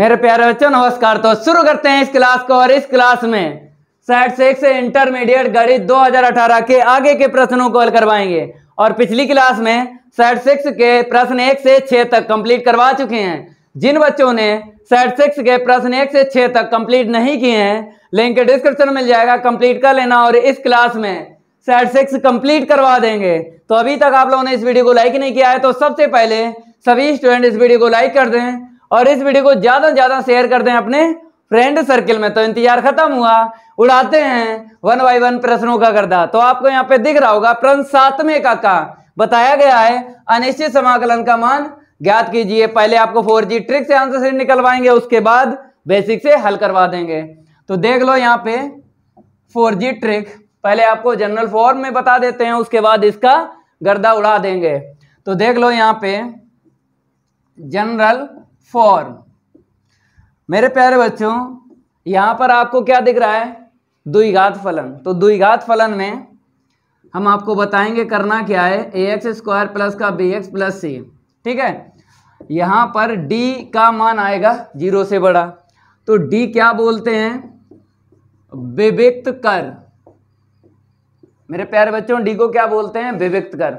मेरे प्यारे बच्चों नमस्कार तो शुरू करते हैं इस क्लास को और इस क्लास में साइड से इंटरमीडिएट गणित 2018 के आगे के प्रश्नों को हल करवाएंगे और पिछली क्लास में साइड सिक्स के प्रश्न एक से छह तक कंप्लीट करवा चुके हैं जिन बच्चों ने साइड सिक्स के प्रश्न एक से छह तक कंप्लीट नहीं किए हैं लिंक डिस्क्रिप्शन मिल जाएगा कंप्लीट कर लेना और इस क्लास में साइड सिक्स कंप्लीट करवा देंगे तो अभी तक आप लोगों ने इस वीडियो को लाइक नहीं किया है तो सबसे पहले सभी स्टूडेंट इस वीडियो को लाइक कर दें और इस वीडियो को ज़्यादा से ज़्यादा शेयर कर दें अपने फ्रेंड सर्किल में तो इंतजार खत्म हुआ उड़ाते हैं वन बाई वन प्रश्नों का गर्दा तो आपको यहाँ पे दिख रहा होगा प्रश्न सातवें का का बताया गया है अनिश्चित समाकलन का मान ज्ञात कीजिए पहले आपको फोर जी ट्रिक से आंसर सीट निकलवाएंगे उसके बाद बेसिक से हल करवा देंगे तो देख लो यहाँ पे फोर जी ट्रिक पहले आपको जनरल फॉर्म में बता देते हैं उसके बाद इसका गर्दा उड़ा देंगे तो देख लो यहाँ पे जनरल फॉर मेरे प्यारे बच्चों यहां पर आपको क्या दिख रहा है द्विघात फलन तो द्विघात फलन में हम आपको बताएंगे करना क्या है ए एक्स स्क्वायर प्लस का बी एक्स प्लस सी ठीक है यहां पर डी का मान आएगा जीरो से बड़ा तो डी क्या बोलते हैं विविक्त कर मेरे प्यारे बच्चों डी को क्या बोलते हैं विविक्त कर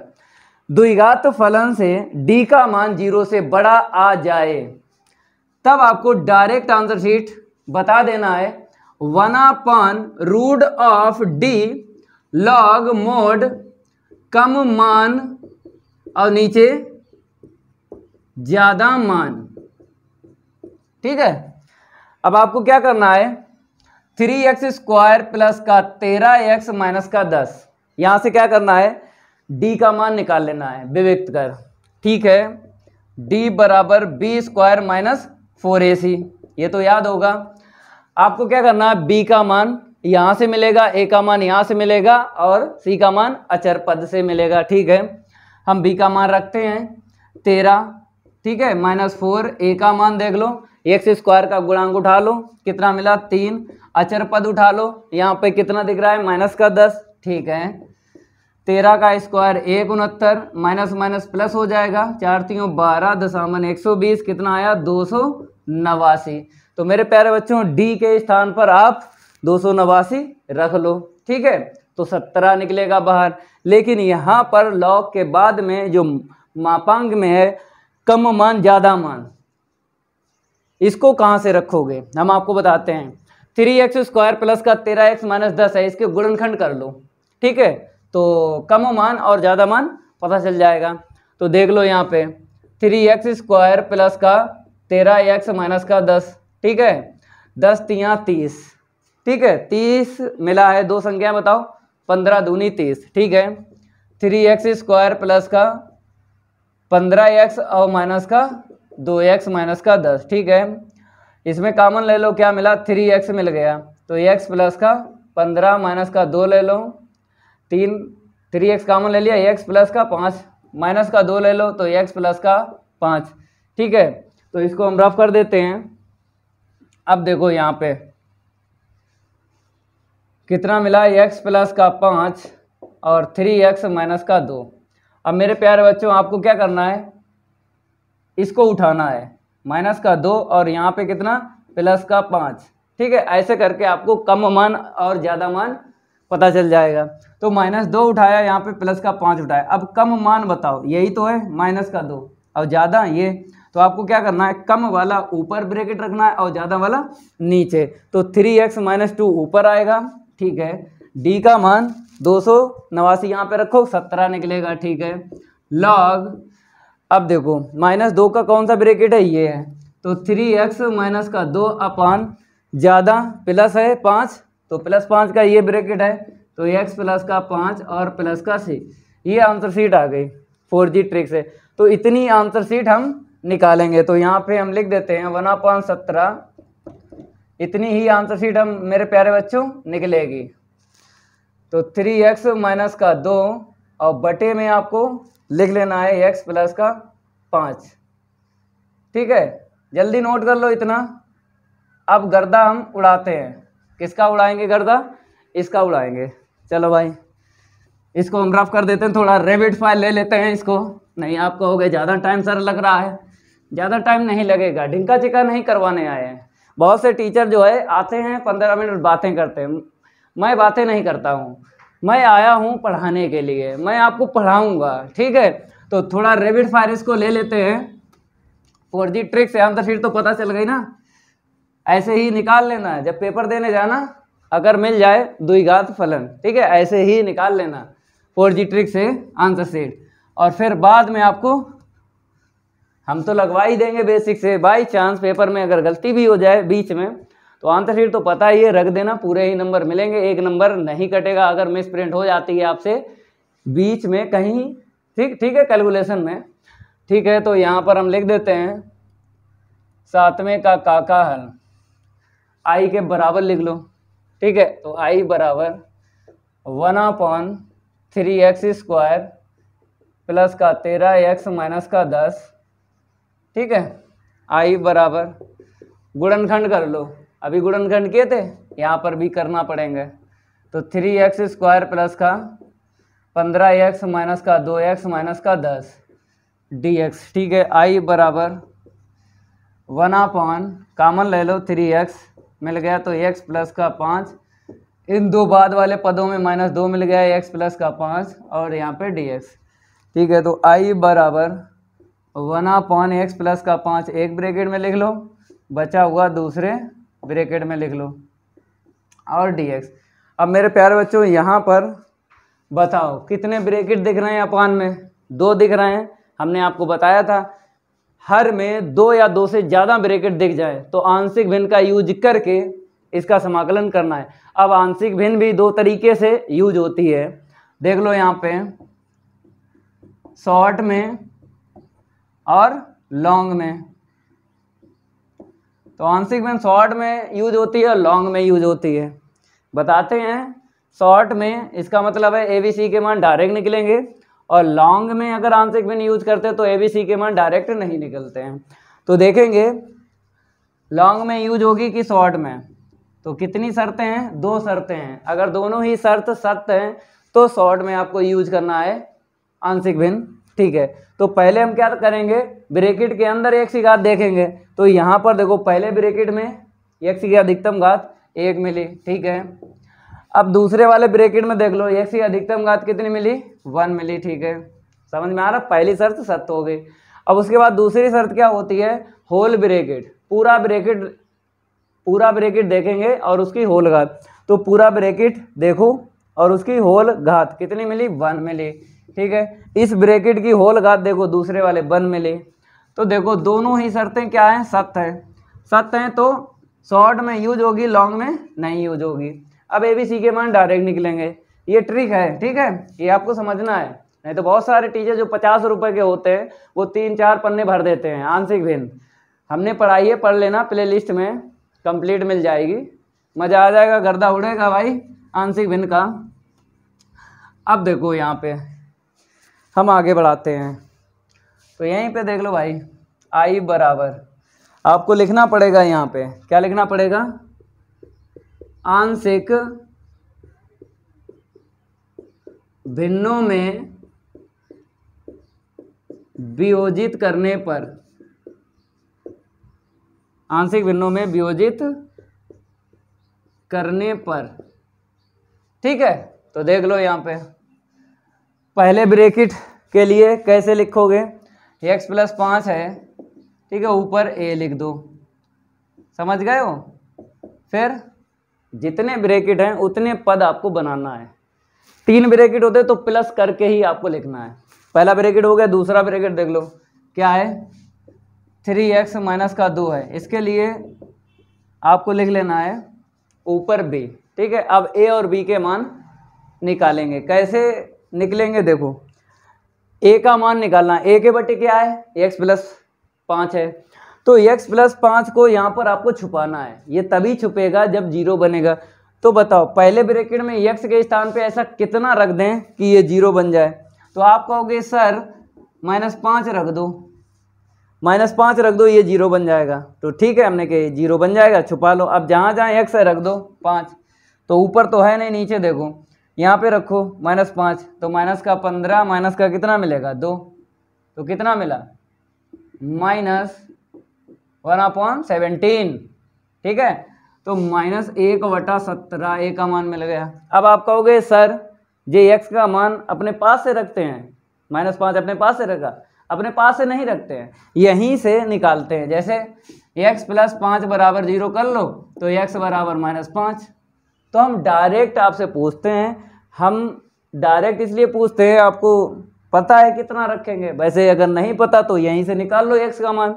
द्विघात फलन से डी का मान जीरो से बड़ा आ जाए तब आपको डायरेक्ट आंसर शीट बता देना है one upon root of D log mod कम मान और नीचे ज़्यादा मान ठीक है अब आपको क्या करना है थ्री एक्स स्क्वायर प्लस का तेरह एक्स माइनस का दस यहां से क्या करना है डी का मान निकाल लेना है विविक्त कर ठीक है डी बराबर B square minus four A C ये तो याद होगा आपको क्या करना है बी का मान यहाँ से मिलेगा ए का मान यहाँ से मिलेगा और सी का मान अचर पद से मिलेगा ठीक है हम बी का मान रखते हैं तेरह ठीक है माइनस फोर ए का मान देख लो एक्स स्क्वायर का गुणांक उठा लो कितना मिला तीन अचर पद उठा लो यहाँ पे कितना दिख रहा है माइनस का दस ठीक है तेरह का स्क्वायर एक उनहत्तर माइनस माइनस प्लस हो जाएगा चार तीनों बारह दशामन एक सौ बीस कितना आया दो सौ नवासी तो मेरे प्यारे बच्चों डी के स्थान पर आप दो सौ नवासी रख लो ठीक है तो सत्रह निकलेगा बाहर लेकिन यहाँ पर लॉग के बाद में जो मापांग में है कम मान ज़्यादा मान इसको कहाँ से रखोगे हम आपको बताते हैं थ्री एक्स स्क्वायर प्लस का तेरह एक्स माइनस दस है इसके गुणनखंड कर लो ठीक है तो कम मान और ज़्यादा मान पता चल जाएगा तो देख लो यहाँ पे थ्री एक्स स्क्वायर प्लस का तेरह एक्स माइनस का दस ठीक है दस तिया तीस ठीक है तीस मिला है दो संख्या बताओ पंद्रह दूनी तीस ठीक है थ्री एक्स स्क्वायर प्लस का पंद्रह एक्स और माइनस का दो एक्स माइनस का दस ठीक है इसमें कॉमन ले लो क्या मिला थ्री एक्स मिल गया तो एक्स प्लस का पंद्रह माइनस का दो ले लो तीन थ्री एक्स कामन ले लिया एक्स प्लस का पाँच माइनस का दो ले लो तो एक्स प्लस का पाँच ठीक है तो इसको हम रफ कर देते हैं अब देखो यहाँ पे कितना मिला एक्स प्लस का पाँच और थ्री एक्स माइनस का दो अब मेरे प्यारे बच्चों आपको क्या करना है इसको उठाना है माइनस का दो और यहाँ पे कितना प्लस का पाँच ठीक है ऐसे करके आपको कम मान और ज़्यादा मान पता चल जाएगा तो माइनस दो उठाया यहाँ पे प्लस का पाँच उठाया अब कम मान बताओ यही तो है माइनस का दो अब ज़्यादा ये तो आपको क्या करना है कम वाला ऊपर ब्रैकेट रखना है और ज़्यादा वाला नीचे तो थ्री एक्स माइनस टू ऊपर आएगा ठीक है डी का मान दो सौ नवासी यहाँ पर रखो सत्रह निकलेगा ठीक है लॉग अब देखो माइनस दो का कौन सा ब्रेकेट है ये है तो थ्री एक्स माइनस का दो अपान ज़्यादा प्लस है पाँच तो प्लस पाँच का ये ब्रैकेट है तो एक्स प्लस का पाँच और प्लस का सी ये आंसर सीट आ गई फोर जी ट्रिक से तो इतनी आंसर सीट हम निकालेंगे तो यहाँ पे हम लिख देते हैं वन अपॉन सत्रह इतनी ही आंसर सीट हम मेरे प्यारे बच्चों निकलेगी तो थ्री एक्स माइनस का दो और बटे में आपको लिख लेना है एक्स प्लस का पाँच ठीक है जल्दी नोट कर लो इतना अब गर्दा हम उड़ाते हैं किसका उड़ाएंगे गर्दा इसका उड़ाएंगे चलो भाई इसको हम रफ कर देते हैं थोड़ा रेबिड फायर ले लेते हैं इसको नहीं आपको हो ज़्यादा टाइम सर लग रहा है ज़्यादा टाइम नहीं लगेगा ढिंका चिका नहीं करवाने आए हैं बहुत से टीचर जो है आते हैं पंद्रह मिनट बातें करते हैं मैं बातें नहीं करता हूँ मैं आया हूँ पढ़ाने के लिए मैं आपको पढ़ाऊँगा ठीक है तो थोड़ा रेबिड फायर इसको ले लेते हैं फोर जी ट्रिक से हम तो फिर तो पता चल गई ना ऐसे ही निकाल लेना है जब पेपर देने जाना अगर मिल जाए द्विघात फलन ठीक है ऐसे ही निकाल लेना फोर जी ट्रिक से आंसर सेट और फिर बाद में आपको हम तो लगवा ही देंगे बेसिक से बाई चांस पेपर में अगर गलती भी हो जाए बीच में तो आंसर शीट तो पता ही है रख देना पूरे ही नंबर मिलेंगे एक नंबर नहीं कटेगा अगर मिस प्रिंट हो जाती है आपसे बीच में कहीं ठीक ठीक है कैलकुलेशन में ठीक है तो यहाँ पर हम लिख देते हैं सातवें का काका हल आई के बराबर लिख लो ठीक है तो आई बराबर one upon three X square plus का तेरह एक्स माइनस का दस ठीक है आई बराबर गुणनखंड कर लो अभी गुणनखंड किए थे यहाँ पर भी करना पड़ेंगे तो थ्री एक्स स्क्वायर प्लस का पंद्रह एक्स माइनस का दो एक्स माइनस का दस डी एक्स ठीक है आई बराबर वन अपॉन कामन ले लो थ्री एक्स मिल गया तो एक्स प्लस का पाँच इन दो बाद वाले पदों में माइनस दो मिल गया एक्स प्लस का पाँच और यहाँ पे डी ठीक है तो आई बराबर वन अपॉन एक्स प्लस का पाँच एक ब्रेकेट में लिख लो बचा हुआ दूसरे ब्रेकेट में लिख लो और डी अब मेरे प्यारे बच्चों यहाँ पर बताओ कितने ब्रेकेट दिख रहे हैं अपान में दो दिख रहे हैं हमने आपको बताया था हर में दो या दो से ज़्यादा ब्रैकेट दिख जाए तो आंशिक भिन्न का यूज करके इसका समाकलन करना है अब आंशिक भिन्न भी दो तरीके से यूज होती है देख लो यहाँ पे शॉर्ट में और लॉन्ग में तो आंशिक भिन्न शॉर्ट में यूज होती है और लॉन्ग में यूज होती है बताते हैं शॉर्ट में इसका मतलब है ए बी सी के मान डायरेक्ट निकलेंगे और लॉन्ग में अगर आंसर क्वेश्चन यूज करते हैं तो ए बी सी के मान डायरेक्ट नहीं निकलते हैं तो देखेंगे लॉन्ग में यूज होगी कि शॉर्ट में तो कितनी शर्तें हैं दो शर्तें हैं अगर दोनों ही शर्त सत्य हैं तो शॉर्ट में आपको यूज करना है आंशिक भिन्न ठीक है तो पहले हम क्या करेंगे ब्रेकेट के अंदर एक सी घात देखेंगे तो यहाँ पर देखो पहले ब्रेकेट में एक सी घात अधिकतम घात एक मिली ठीक है अब दूसरे वाले ब्रेकेट में देख लो एक सी अधिकतम घात कितनी मिली वन मिली ठीक है समझ में आ रहा पहली शर्त सत्य हो गई अब उसके बाद दूसरी शर्त क्या होती है होल ब्रेकेट पूरा ब्रेकेट पूरा ब्रेकेट देखेंगे और उसकी होल घात तो पूरा ब्रेकेट देखो और उसकी होल घात कितनी मिली वन मिली ठीक है इस ब्रेकेट की होल घात देखो दूसरे वाले वन मिली तो देखो दोनों ही शर्तें क्या हैं सत्य हैं सत्य हैं तो शॉर्ट में यूज होगी लॉन्ग में नहीं यूज होगी अब ए बी सी के मान डायरेक्ट निकलेंगे ये ट्रिक है ठीक है ये आपको समझना है नहीं तो बहुत सारे टीचर जो पचास रुपए के होते हैं वो तीन चार पन्ने भर देते हैं आंशिक भिन्न हमने पढ़ाई है पढ़ लेना प्ले लिस्ट में कंप्लीट मिल जाएगी मज़ा आ जाएगा गर्दा उड़ेगा भाई आंशिक भिन्न का अब देखो यहाँ पे हम आगे बढ़ाते हैं तो यहीं पे देख लो भाई आई बराबर आपको लिखना पड़ेगा यहाँ पे क्या लिखना पड़ेगा आंशिक भिन्नों में वियोजित करने पर आंशिक भिन्नों में वियोजित करने पर ठीक है तो देख लो यहाँ पे पहले ब्रेकिट के लिए कैसे लिखोगे एक्स प्लस पाँच है ठीक है ऊपर ए लिख दो समझ गए हो फिर जितने ब्रेकिट हैं उतने पद आपको बनाना है तीन ब्रेकिट होते तो प्लस करके ही आपको लिखना है पहला ब्रेकिट हो गया दूसरा ब्रेकिट देख लो क्या है थ्री एक्स माइनस का दो है इसके लिए आपको लिख लेना है ऊपर बी ठीक है अब ए और बी के मान निकालेंगे कैसे निकलेंगे देखो ए का मान निकालना ए के बटे क्या है एक्स प्लस पाँच है तो x प्लस पाँच को यहाँ पर आपको छुपाना है ये तभी छुपेगा जब जीरो बनेगा तो बताओ पहले ब्रेकेट में x के स्थान पे ऐसा कितना रख दें कि ये जीरो बन जाए तो आप कहोगे सर माइनस पाँच रख दो माइनस पाँच रख दो ये जीरो बन जाएगा तो ठीक है हमने कही जीरो बन जाएगा छुपा लो अब जहाँ जहाँ एक्स है रख दो पाँच तो ऊपर तो है नहीं नीचे देखो यहाँ पे रखो माइनस पाँच तो माइनस का पंद्रह माइनस का कितना मिलेगा दो तो कितना मिला माइनस वन अपॉन सेवनटीन ठीक है तो माइनस एक वटा सत्रह ए का मान मिल गया अब आप कहोगे सर जे एक्स का मान अपने पास से रखते हैं माइनस पाँच अपने पास से रखा अपने पास से नहीं रखते हैं यहीं से निकालते हैं जैसे एक्स प्लस पाँच बराबर जीरो कर लो तो एक्स बराबर माइनस पाँच तो हम डायरेक्ट आपसे पूछते हैं हम डायरेक्ट इसलिए पूछते हैं आपको पता है कितना रखेंगे वैसे अगर नहीं पता तो यहीं से निकाल लो एक्स का मान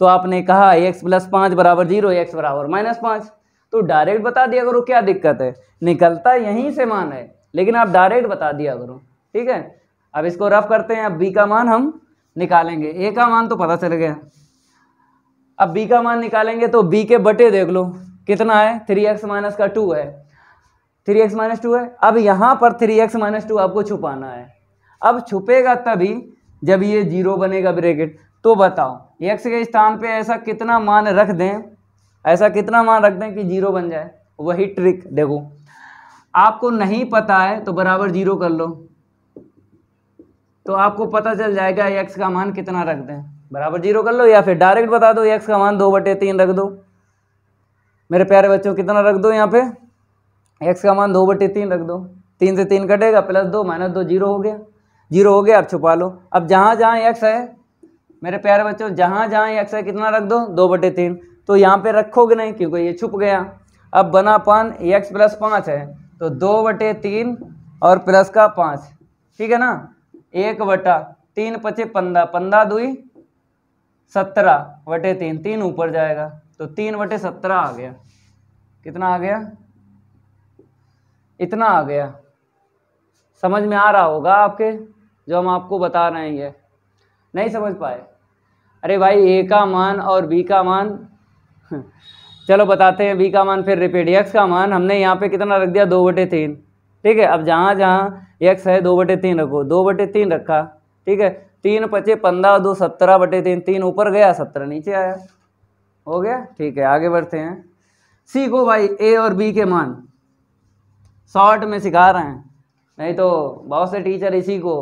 तो आपने कहा एक्स प्लस पाँच बराबर जीरो एक्स बराबर माइनस पाँच तो डायरेक्ट बता दिया करो क्या दिक्कत है निकलता यहीं से मान है लेकिन आप डायरेक्ट बता दिया करो ठीक है अब इसको रफ करते हैं अब बी का मान हम निकालेंगे ए का मान तो पता चल गया अब बी का मान निकालेंगे तो बी के बटे देख लो कितना है थ्री एक्स माइनस का टू है थ्री एक्स माइनस टू है अब यहाँ पर थ्री एक्स माइनस टू आपको छुपाना है अब छुपेगा तभी जब ये जीरो बनेगा ब्रेकेट तो बताओ एक्स के स्थान पे ऐसा कितना मान रख दें ऐसा कितना मान रख दें कि जीरो बन जाए वही ट्रिक देखो आपको नहीं पता है तो बराबर जीरो कर लो तो आपको पता चल जाएगा एक्स का मान कितना रख दें बराबर जीरो कर लो या फिर डायरेक्ट बता दो एक्स का मान दो बटे तीन रख दो मेरे प्यारे बच्चों कितना रख दो यहाँ पे एक्स का मान दो बटे तीन रख दो तीन से तीन कटेगा प्लस दो माइनस दो जीरो हो गया जीरो हो गया आप छुपा लो अब जहाँ जहाँ एक्स है मेरे प्यारे बच्चों जहाँ जहाँ ये अक्षर कितना रख दो दो बटे तीन तो यहाँ पे रखोगे नहीं क्योंकि ये छुप गया अब बना पान एक्स प्लस पाँच है तो दो बटे तीन और प्लस का पाँच ठीक है ना एक बटा तीन पचे पंद्रह पंद्रह दुई सत्रह बटे तीन तीन ऊपर जाएगा तो तीन बटे सत्रह आ गया कितना आ गया इतना आ गया समझ में आ रहा होगा आपके जो हम आपको बता रहे हैं ये नहीं समझ पाए अरे भाई ए का मान और बी का मान चलो बताते हैं बी का मान फिर रिपीट एक्स का मान हमने यहाँ पे कितना रख दिया दो बटे तीन ठीक है अब जहाँ जहाँ एक्स है दो बटे तीन रखो दो बटे तीन रखा ठीक है तीन पचे पंद्रह दो सत्रह बटे तीन तीन ऊपर गया सत्रह नीचे आया हो गया ठीक है आगे बढ़ते हैं सीखो भाई ए और बी के मान शॉर्ट में सिखा रहे हैं नहीं तो बहुत से टीचर इसी को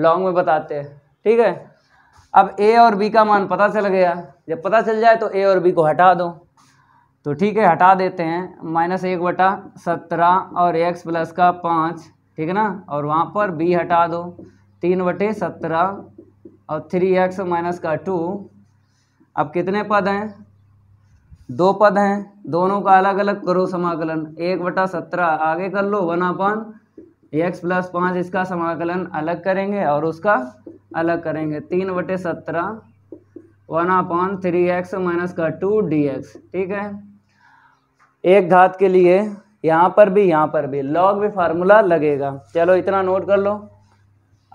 लॉन्ग में बताते हैं ठीक है अब ए और बी का मान पता चल गया जब पता चल जाए तो ए और बी को हटा दो तो ठीक है हटा देते हैं माइनस एक बटा सत्रह और एक्स प्लस का पाँच ठीक है ना और वहाँ पर बी हटा दो तीन बटे सत्रह और थ्री एक्स माइनस का टू अब कितने पद हैं दो पद हैं दोनों का अलग अलग करो समाकलन एक बटा सत्रह आगे कर लो वन अपन एक्स प्लस पाँच इसका समाकलन अलग करेंगे और उसका अलग करेंगे तीन बटे सत्रह one upon three X minus का टू डी एक्स ठीक है एक घात के लिए यहाँ पर भी यहाँ पर भी लॉग भी फार्मूला लगेगा चलो इतना नोट कर लो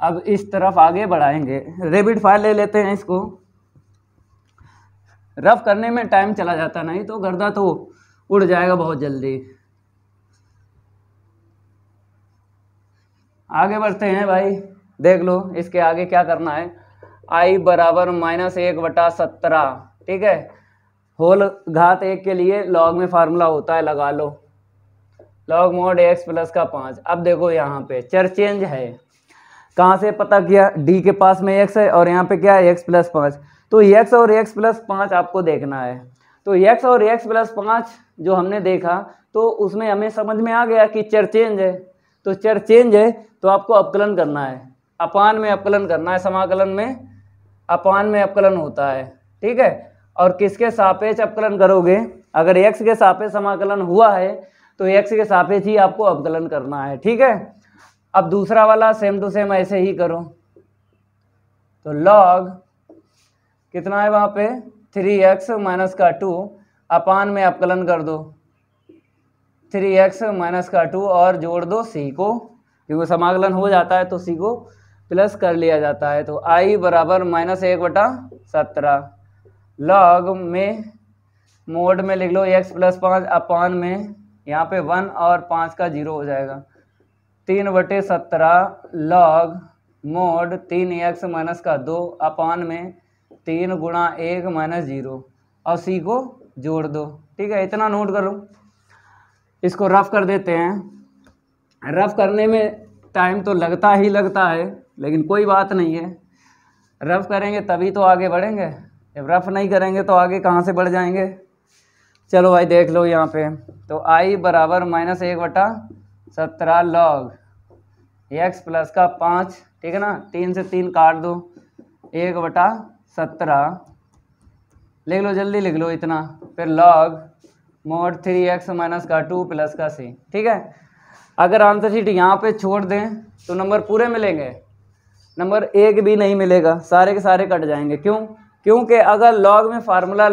अब इस तरफ आगे बढ़ाएंगे रेबिड फाइल ले लेते हैं इसको रफ करने में टाइम चला जाता नहीं तो गर्दा तो उड़ जाएगा बहुत जल्दी आगे बढ़ते हैं भाई देख लो इसके आगे क्या करना है आई बराबर माइनस एक बटा सत्रह ठीक है होल घात एक के लिए लॉग में फार्मूला होता है लगा लो लॉग मोड एक्स प्लस का पाँच अब देखो यहाँ पे चर चेंज है कहाँ से पता किया डी के पास में एक्स है और यहाँ पे क्या है एक्स प्लस पाँच तो एक्स और एक्स प्लस पाँच आपको देखना है तो एक्स और एक्स प्लस पाँच जो हमने देखा तो उसमें हमें समझ में आ गया कि चर चेंज है तो चर चेंज है तो आपको अवकलन करना है अपान में अपकलन करना है समाकलन में अपान में अपकलन होता है ठीक है और किसके सापेक्ष अपकलन करोगे अगर एक्स के सापेक्ष समाकलन हुआ है तो एक्स के सापेक्ष ही आपको अपकलन करना है ठीक है अब दूसरा वाला सेम टू सेम ऐसे ही करो तो लॉग कितना है वहां पे थ्री एक्स माइनस का टू अपान में अपकलन कर दो थ्री एक्स माइनस का टू और जोड़ दो सी को क्योंकि समाकलन हो जाता है तो सी को प्लस कर लिया जाता है तो आई बराबर माइनस एक बटा सत्रह लॉग में मोड में लिख लो एक्स प्लस पाँच अपान में यहाँ पे वन और पाँच का जीरो हो जाएगा तीन बटे सत्रह लॉग मोड तीन एक्स माइनस का दो अपान में तीन गुणा एक माइनस जीरो और सी को जोड़ दो ठीक है इतना नोट करो इसको रफ कर देते हैं रफ करने में टाइम तो लगता ही लगता है लेकिन कोई बात नहीं है रफ करेंगे तभी तो आगे बढ़ेंगे जब रफ नहीं करेंगे तो आगे कहाँ से बढ़ जाएंगे चलो भाई देख लो यहाँ पे तो आई बराबर माइनस एक बटा सत्रह लॉग एक्स प्लस का पाँच ठीक है ना तीन से तीन काट दो एक बटा सत्रह लिख लो जल्दी लिख लो इतना फिर log mod three X minus का टू प्लस का सी ठीक है अगर आंसर शीट यहाँ पे छोड़ दें तो नंबर पूरे मिलेंगे नंबर एक भी नहीं मिलेगा सारे के सारे कट जाएंगे क्यों क्योंकि अगर लॉग में फार्मूला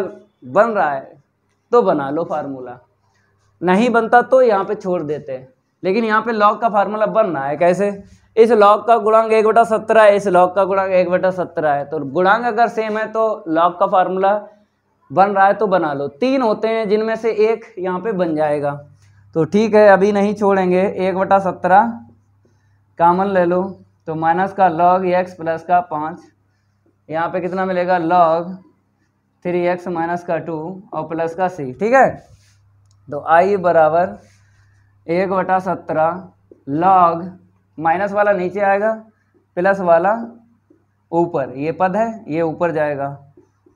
बन रहा है तो बना लो फार्मूला नहीं बनता तो यहाँ पे छोड़ देते हैं लेकिन यहाँ पे लॉग का फार्मूला बन रहा है कैसे इस लॉग का गुणांग एक बटा सत्रह है इस लॉग का गुणांग एक बटा सत्रह है तो गुणांग अगर सेम है तो लॉग का फार्मूला बन रहा है तो बना लो तीन होते हैं जिनमें से एक यहाँ पे बन जाएगा तो ठीक है अभी नहीं छोड़ेंगे एक बटा सत्रह कामन ले लो तो माइनस का लॉग एक्स प्लस का पाँच यहाँ पे कितना मिलेगा लॉग थ्री एक्स माइनस का टू और प्लस का सी ठीक है तो आई बराबर एक बटा सत्रह लॉग माइनस वाला नीचे आएगा प्लस वाला ऊपर ये पद है ये ऊपर जाएगा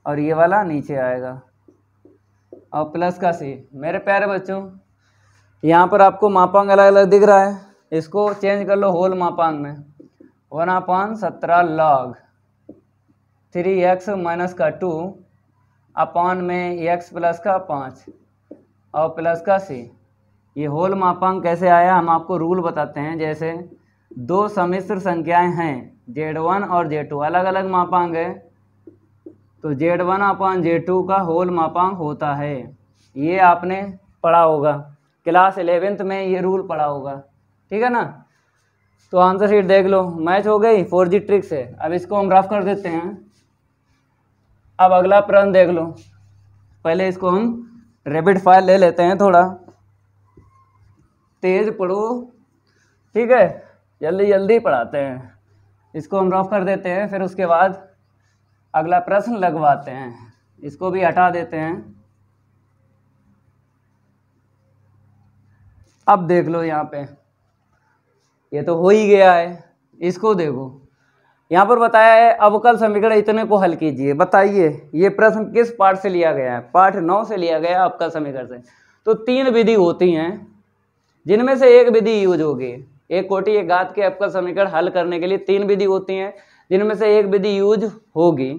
और ये वाला नीचे आएगा और प्लस का सी मेरे प्यारे बच्चों यहाँ पर आपको मापांग अलग अलग दिख रहा है इसको चेंज कर लो होल मापांग में वन अपॉन सत्रह लॉग थ्री एक्स माइनस का टू अपॉन में एक्स प्लस का पाँच और प्लस का सी ये होल मापांक कैसे आया हम आपको रूल बताते हैं जैसे दो समिश्र संख्याएं हैं जेड वन और जेड टू अलग अलग मापांक है तो Z one upon Z two का होल मापांक होता है ये आपने पढ़ा होगा क्लास एलेवेंथ में ये रूल पढ़ा होगा ठीक है ना तो आंसर शीट देख लो मैच हो गई फोर जी ट्रिक से अब इसको हम रफ कर देते हैं अब अगला प्रश्न देख लो पहले इसको हम रेपिड फायर ले लेते हैं थोड़ा तेज पढ़ो ठीक है जल्दी जल्दी पढ़ाते हैं इसको हम रफ कर देते हैं फिर उसके बाद अगला प्रश्न लगवाते हैं इसको भी हटा देते हैं अब देख लो यहाँ पे ये तो हो ही गया है इसको देखो यहाँ पर बताया है अवकल समीकरण इतने को हल कीजिए बताइए ये प्रश्न किस पाठ से लिया गया है पाठ नौ से लिया गया है अवकल समीकरण से तो तीन विधि होती हैं जिनमें से एक विधि यूज होगी एक कोटि एक घात के अवकल समीकरण हल करने के लिए तीन विधि होती हैं जिनमें से एक विधि यूज होगी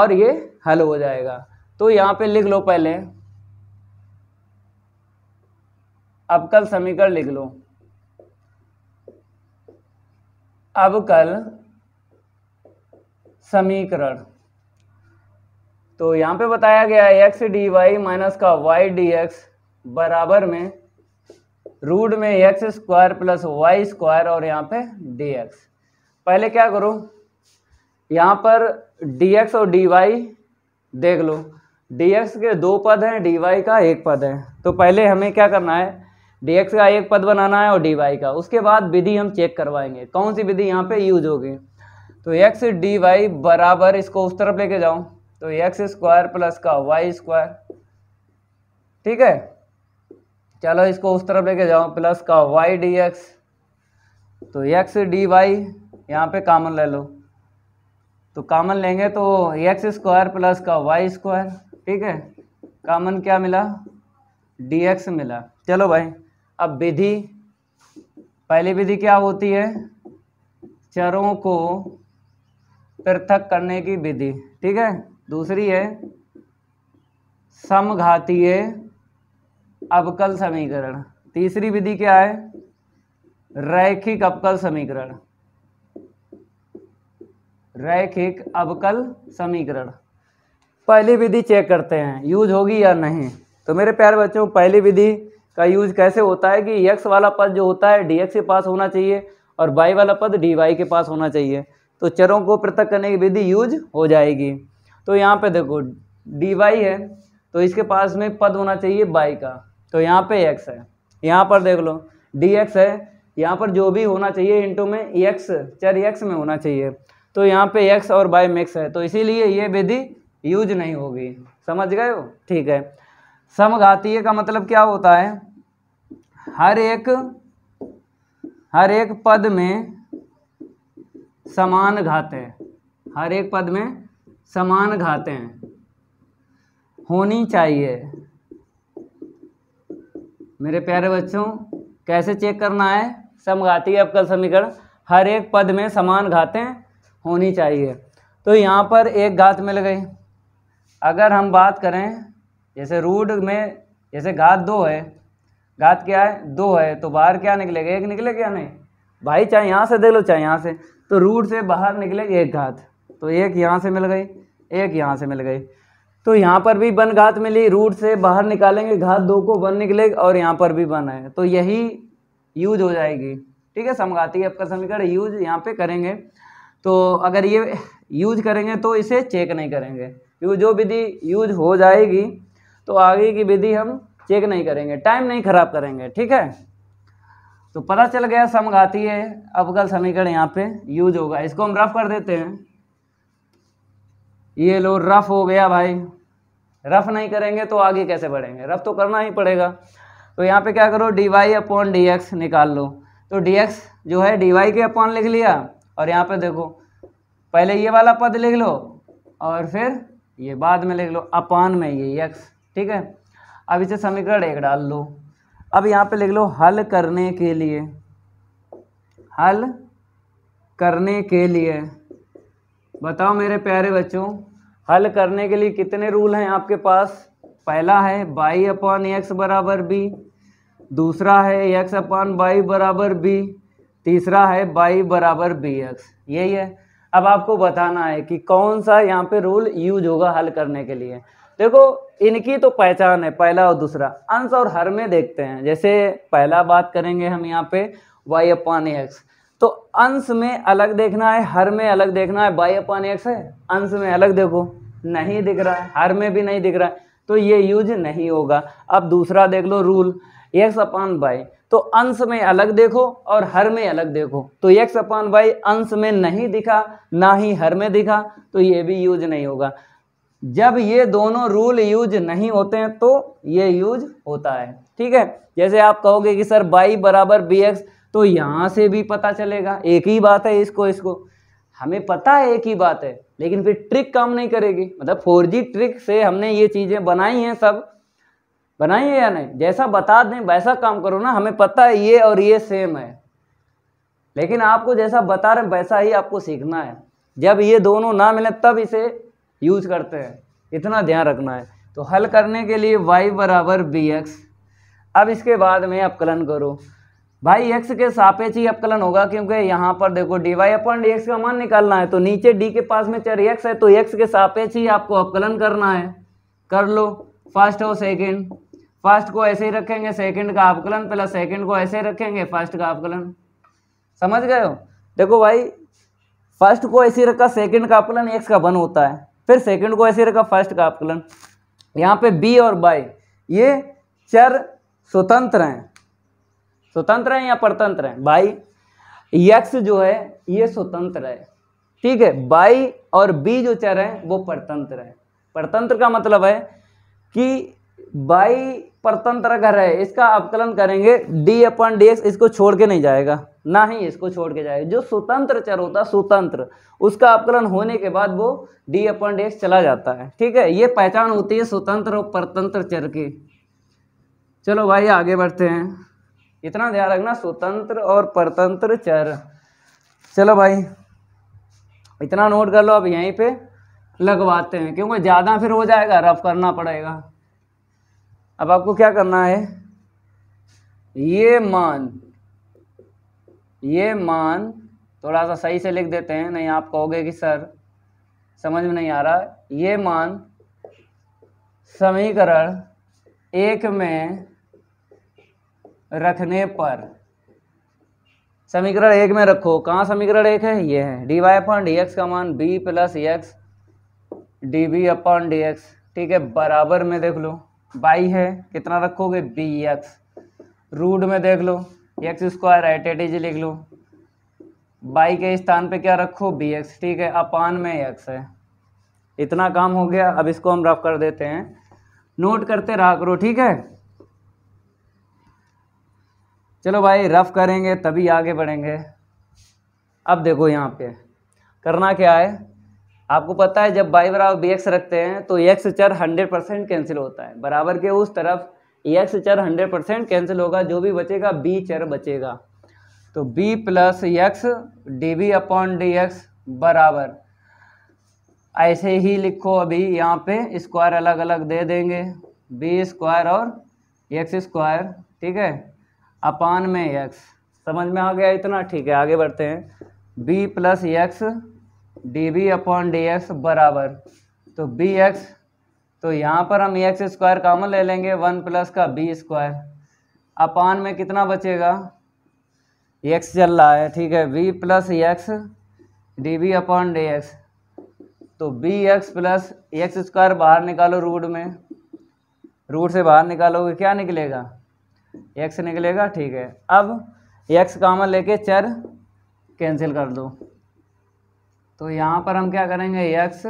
और ये हल हो जाएगा तो यहाँ पे लिख लो पहले अवकल समीकरण लिख लो अवकल समीकरण तो यहाँ पे बताया गया है एक्स डी वाई माइनस का वाई डी एक्स बराबर में रूट में X square plus Y square और यहाँ पे डी एक्स पहले क्या करो यहाँ पर डी एक्स और डी वाई देख लो डी एक्स के दो पद हैं डी वाई का एक पद है तो पहले हमें क्या करना है dx का एक पद बनाना है और dy का उसके बाद विधि हम चेक करवाएंगे कौन सी विधि यहाँ पे यूज होगी तो x dy बराबर इसको उस तरफ लेके जाओ तो एक्स स्क्वायर प्लस का वाई स्क्वायर ठीक है चलो इसको उस तरफ लेके जाओ प्लस का वाई डी एक्स तो एक्स डी वाई यहाँ पे कामन ले लो तो कामन लेंगे तो एक्स स्क्वायर प्लस का वाई स्क्वायर ठीक है कामन क्या मिला डी एक्स मिला चलो भाई अब विधि पहली विधि क्या होती है चरों को पृथक करने की विधि ठीक है दूसरी है समघातीय अवकल समीकरण तीसरी विधि क्या है रैखिक अवकल समीकरण रैखिक अवकल समीकरण पहली विधि चेक करते हैं यूज होगी या नहीं तो मेरे प्यारे बच्चों पहली विधि का यूज कैसे होता है कि यक्स वाला पद जो होता है डी के पास होना चाहिए और बाई वाला पद डी के पास होना चाहिए तो चरों को पृथक करने की विधि यूज हो जाएगी तो यहाँ पे देखो डी है तो इसके पास में पद होना चाहिए बाई का तो यहाँ पे एक्स है यहाँ पर देख लो डी एक्स है यहाँ पर जो भी होना चाहिए इंटू में एक्स चर एक्स में होना चाहिए तो यहाँ पे एक्स और बाई मिक्स है तो इसीलिए ये विधि यूज नहीं होगी समझ गए हो ठीक है समघातीय का मतलब क्या होता है हर एक हर एक पद में समान घात है हर एक पद में समान घातें होनी चाहिए मेरे प्यारे बच्चों कैसे चेक करना है समघाती अवकल समीकरण हर एक पद में समान घातें होनी चाहिए तो यहाँ पर एक घात मिल गई अगर हम बात करें जैसे रूट में जैसे घात दो है घात क्या है दो है तो बाहर क्या निकलेगा एक निकलेगा नहीं भाई चाहे यहाँ से देख लो चाहे यहाँ से तो रूट से बाहर निकलेगी एक घात तो एक यहाँ से मिल गई एक यहाँ से मिल गई तो यहाँ पर भी वन घात मिली रूट से बाहर निकालेंगे घात दो को वन निकलेगी और यहाँ पर भी वन है तो यही यूज हो जाएगी ठीक है समघाती आपका समीकरण यूज यहाँ पे करेंगे तो अगर ये यूज करेंगे तो इसे चेक नहीं करेंगे क्योंकि जो विधि यूज हो जाएगी तो आगे की विधि हम चेक नहीं करेंगे टाइम नहीं खराब करेंगे ठीक है तो पता चल गया समघाती है अवकल समीकरण यहाँ पे यूज होगा इसको हम रफ कर देते हैं ये लो रफ हो गया भाई रफ नहीं करेंगे तो आगे कैसे बढ़ेंगे रफ तो करना ही पड़ेगा तो यहाँ पे क्या करो D Y upon D X निकाल लो तो डी एक्स जो है डी वाई के अपॉन लिख लिया और यहाँ पे देखो पहले ये वाला पद लिख लो और फिर ये बाद में लिख लो अपॉन में ये एक्स ठीक है अब इसे समीकरण एक डाल लो अब यहाँ पे लिख लो हल करने के लिए हल करने के लिए बताओ मेरे प्यारे बच्चों हल करने के लिए कितने रूल हैं आपके पास पहला है बाई अपॉन एक्स बराबर बी दूसरा है एक्स अपॉन बाई बराबर बी तीसरा है बाई बराबर बी एक्स यही है अब आपको बताना है कि कौन सा यहाँ पे रूल यूज होगा हल करने के लिए देखो इनकी तो पहचान है पहला और दूसरा अंश और हर में देखते हैं जैसे पहला बात करेंगे हम यहाँ पे वाई अपान एक्स तो अंश में अलग देखना है हर में अलग देखना है वाई अपान एक्स है अंश में अलग देखो नहीं दिख रहा है हर में भी नहीं दिख रहा है तो ये यूज नहीं होगा अब दूसरा देख लो रूल एक्स अपान बाई तो अंश में अलग देखो और हर में अलग देखो तो एक्स अपान बाई अंश में नहीं दिखा ना ही हर में दिखा तो ये भी यूज नहीं होगा जब ये दोनों रूल यूज नहीं होते हैं तो ये यूज होता है ठीक है जैसे आप कहोगे कि सर बाई बराबर बी एक्स तो यहाँ से भी पता चलेगा एक ही बात है इसको इसको हमें पता है एक ही बात है लेकिन फिर ट्रिक काम नहीं करेगी मतलब फोर जी ट्रिक से हमने ये चीज़ें बनाई हैं सब बनाई है या नहीं जैसा बता दें वैसा काम करो ना हमें पता है ये और ये सेम है लेकिन आपको जैसा बता रहे वैसा ही आपको सीखना है जब ये दोनों ना मिले तब इसे यूज करते हैं इतना ध्यान रखना है तो हल करने के लिए वाई बराबर बी एक्स अब इसके बाद में अपकलन करो भाई एक्स के सापेक्ष ही अपकलन होगा क्योंकि यहाँ पर देखो d y upon d x का मान निकालना है तो नीचे डी के पास में चर एक्स है तो एक्स के सापेक्ष ही आपको अपकलन करना है कर लो फर्स्ट और सेकेंड फर्स्ट को ऐसे ही रखेंगे सेकंड का अपकलन प्लस सेकंड को ऐसे ही रखेंगे फर्स्ट का अपकलन समझ गए हो देखो भाई फर्स्ट को ऐसे ही रखा सेकंड का अपकलन एक्स का वन होता है फिर सेकंड को ऐसे रखा फर्स्ट का अपकलन यहाँ पे बी और बाई ये चर स्वतंत्र हैं स्वतंत्र हैं या परतंत्र हैं बाई यक्स जो है ये स्वतंत्र है ठीक है बाई और बी जो चर हैं वो परतंत्र है परतंत्र का मतलब है कि बाई परतंत्र घर है इसका अवकलन करेंगे डी अपन डी एक्स इसको छोड़ के नहीं जाएगा ना ही इसको छोड़ के जाएगा जो स्वतंत्र चर होता है स्वतंत्र उसका अपकलन होने के बाद वो डी अपन डेक्स चला जाता है ठीक है ये पहचान होती है स्वतंत्र और परतंत्र चर की चलो भाई आगे बढ़ते हैं इतना ध्यान रखना स्वतंत्र और परतंत्र चर चलो भाई इतना नोट कर लो अब यहीं पे लगवाते हैं क्योंकि ज़्यादा फिर हो जाएगा रफ करना पड़ेगा अब आपको क्या करना है ये मान ये मान थोड़ा सा सही से लिख देते हैं नहीं आप कहोगे कि सर समझ में नहीं आ रहा ये मान समीकरण एक में रखने पर समीकरण एक में रखो कहाँ समीकरण एक है ये है d Y upon D x का मान b plus x d b upon d x ठीक है बराबर में देख लो बाई है कितना रखोगे बी एक्स रूट में देख लो एक्स स्क्वायर है टेटी जी लिख लो बाई के स्थान पे क्या रखो बी एक्स ठीक है अपान में एक्स है इतना काम हो गया अब इसको हम रफ कर देते हैं नोट करते रहा करो ठीक है चलो भाई रफ करेंगे तभी आगे बढ़ेंगे अब देखो यहाँ पे करना क्या है आपको पता है जब बाई बराबर बी एक्स रखते हैं तो एक्स चर हंड्रेड परसेंट कैंसिल होता है बराबर के उस तरफ एक्स चर हंड्रेड परसेंट कैंसिल होगा जो भी बचेगा बी चर बचेगा तो b plus x d b upon D x बराबर ऐसे ही लिखो अभी यहाँ पे स्क्वायर अलग अलग दे देंगे बी स्क्वायर और एक्स स्क्वायर ठीक है अपान में एक्स समझ में आ गया इतना ठीक है आगे बढ़ते हैं b plus x d b upon D x बराबर तो बी एक्स तो यहाँ पर हम एक्स स्क्वायर कामन ले लेंगे वन प्लस का बी स्क्वायर अपान में कितना बचेगा एक्स चल रहा है ठीक है b plus x d b upon D x तो b x plus x square बाहर निकालो रूट में रूट से बाहर निकालोगे क्या निकलेगा एक्स निकलेगा ठीक है अब एक्स कामन लेके चर कैंसिल कर दो तो यहाँ पर हम क्या करेंगे एक्स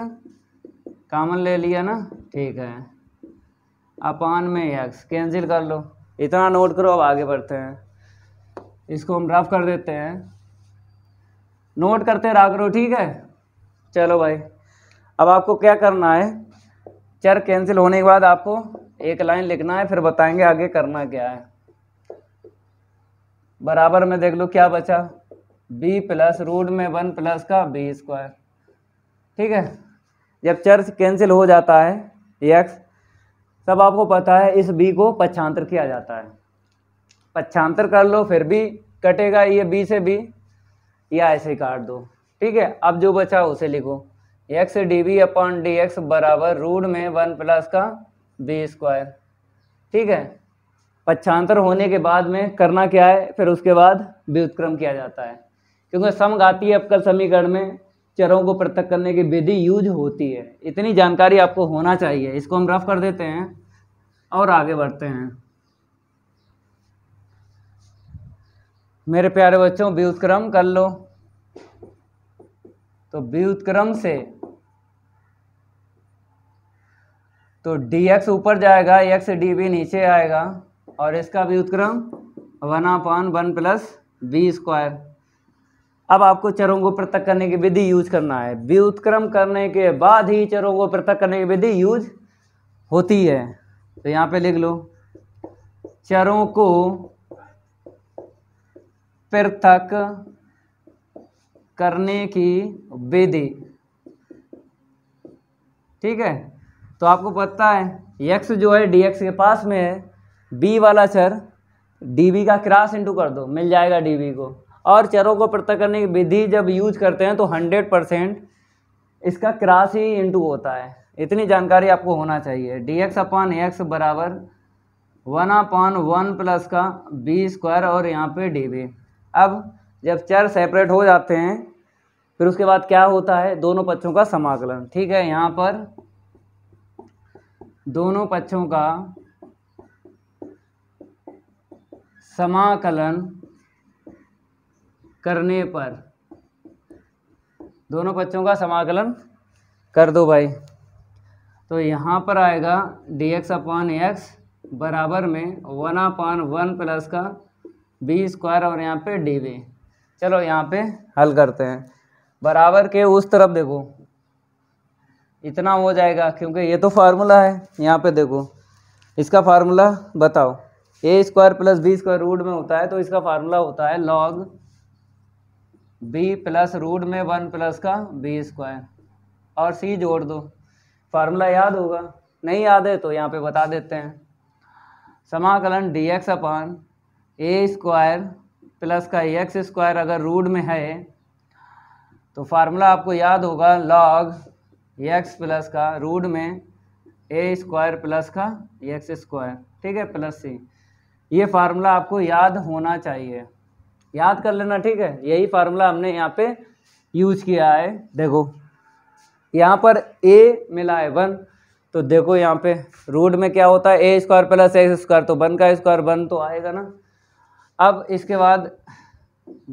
कॉमन ले लिया ना ठीक है अपान में एक्स कैंसिल कर लो इतना नोट करो अब आगे बढ़ते हैं इसको हम रफ कर देते हैं नोट करते रहा करो ठीक है चलो भाई अब आपको क्या करना है चर कैंसिल होने के बाद आपको एक लाइन लिखना है फिर बताएंगे आगे करना क्या है बराबर में देख लो क्या बचा बी प्लस रूट में वन प्लस का बी स्क्वायर ठीक है जब चर्च कैंसिल हो जाता है एक्स सब आपको पता है इस बी को पक्षांतर किया जाता है पक्षांतर कर लो फिर भी कटेगा ये बी से बी या ऐसे काट दो ठीक है अब जो बचा उसे लिखो x d b upon D x बराबर रूड में वन प्लस का बी स्क्वायर ठीक है पक्षांतर होने के बाद में करना क्या है फिर उसके बाद व्युत्क्रम किया जाता है क्योंकि सम गाती अब कल समीकरण में चरों को पृथक करने की विधि यूज होती है इतनी जानकारी आपको होना चाहिए इसको हम रफ कर देते हैं और आगे बढ़ते हैं मेरे प्यारे बच्चों व्युतक्रम कर लो तो व्युतक्रम से तो dx ऊपर जाएगा एक्स डी बी नीचे आएगा और इसका व्युतक्रम one upon one plus b square अब आपको चरों को पृथक करने की विधि यूज करना है व्युत्क्रम करने के बाद ही चरों को पृथक करने की विधि यूज होती है तो यहां पे लिख लो चरों को पृथक करने की विधि ठीक है तो आपको पता है एक्स जो है डी एक्स के पास में है बी वाला चर डी बी का क्रास इंटू कर दो मिल जाएगा डी बी को और चरों को पृथक करने की विधि जब यूज करते हैं तो हंड्रेड परसेंट इसका क्रास ही इंटू होता है इतनी जानकारी आपको होना चाहिए डी एक्स अपॉन एक्स बराबर वन अपॉन वन प्लस का बी स्क्वायर और यहाँ पे डी बी अब जब चर सेपरेट हो जाते हैं फिर उसके बाद क्या होता है दोनों पक्षों का समाकलन ठीक है यहाँ पर दोनों पक्षों का समाकलन करने पर दोनों पक्षों का समाकलन कर दो भाई तो यहाँ पर आएगा डी एक्स अपॉन एक्स बराबर में वन अपॉन वन प्लस का बी स्क्वायर और यहाँ पे डी वी चलो यहाँ पे हल करते हैं बराबर के उस तरफ देखो इतना हो जाएगा क्योंकि ये तो फार्मूला है यहाँ पे देखो इसका फार्मूला बताओ a square plus b square root में होता है तो इसका फार्मूला होता है लॉग बी प्लस रूट में वन प्लस का बी स्क्वायर और सी जोड़ दो फार्मूला याद होगा नहीं याद है तो यहाँ पे बता देते हैं समाकलन d x upon a square plus का एक्स स्क्वायर अगर रूट में है तो फार्मूला आपको याद होगा लॉग एक्स प्लस का रूट में ए स्क्वायर प्लस का एक्स स्क्वायर ठीक है प्लस सी ये फार्मूला आपको याद होना चाहिए याद कर लेना ठीक है यही फार्मूला हमने यहाँ पे यूज किया है देखो यहाँ पर ए मिला है वन तो देखो यहाँ पे रूट में क्या होता है a square plus x square तो वन का स्क्वायर वन तो आएगा ना अब इसके बाद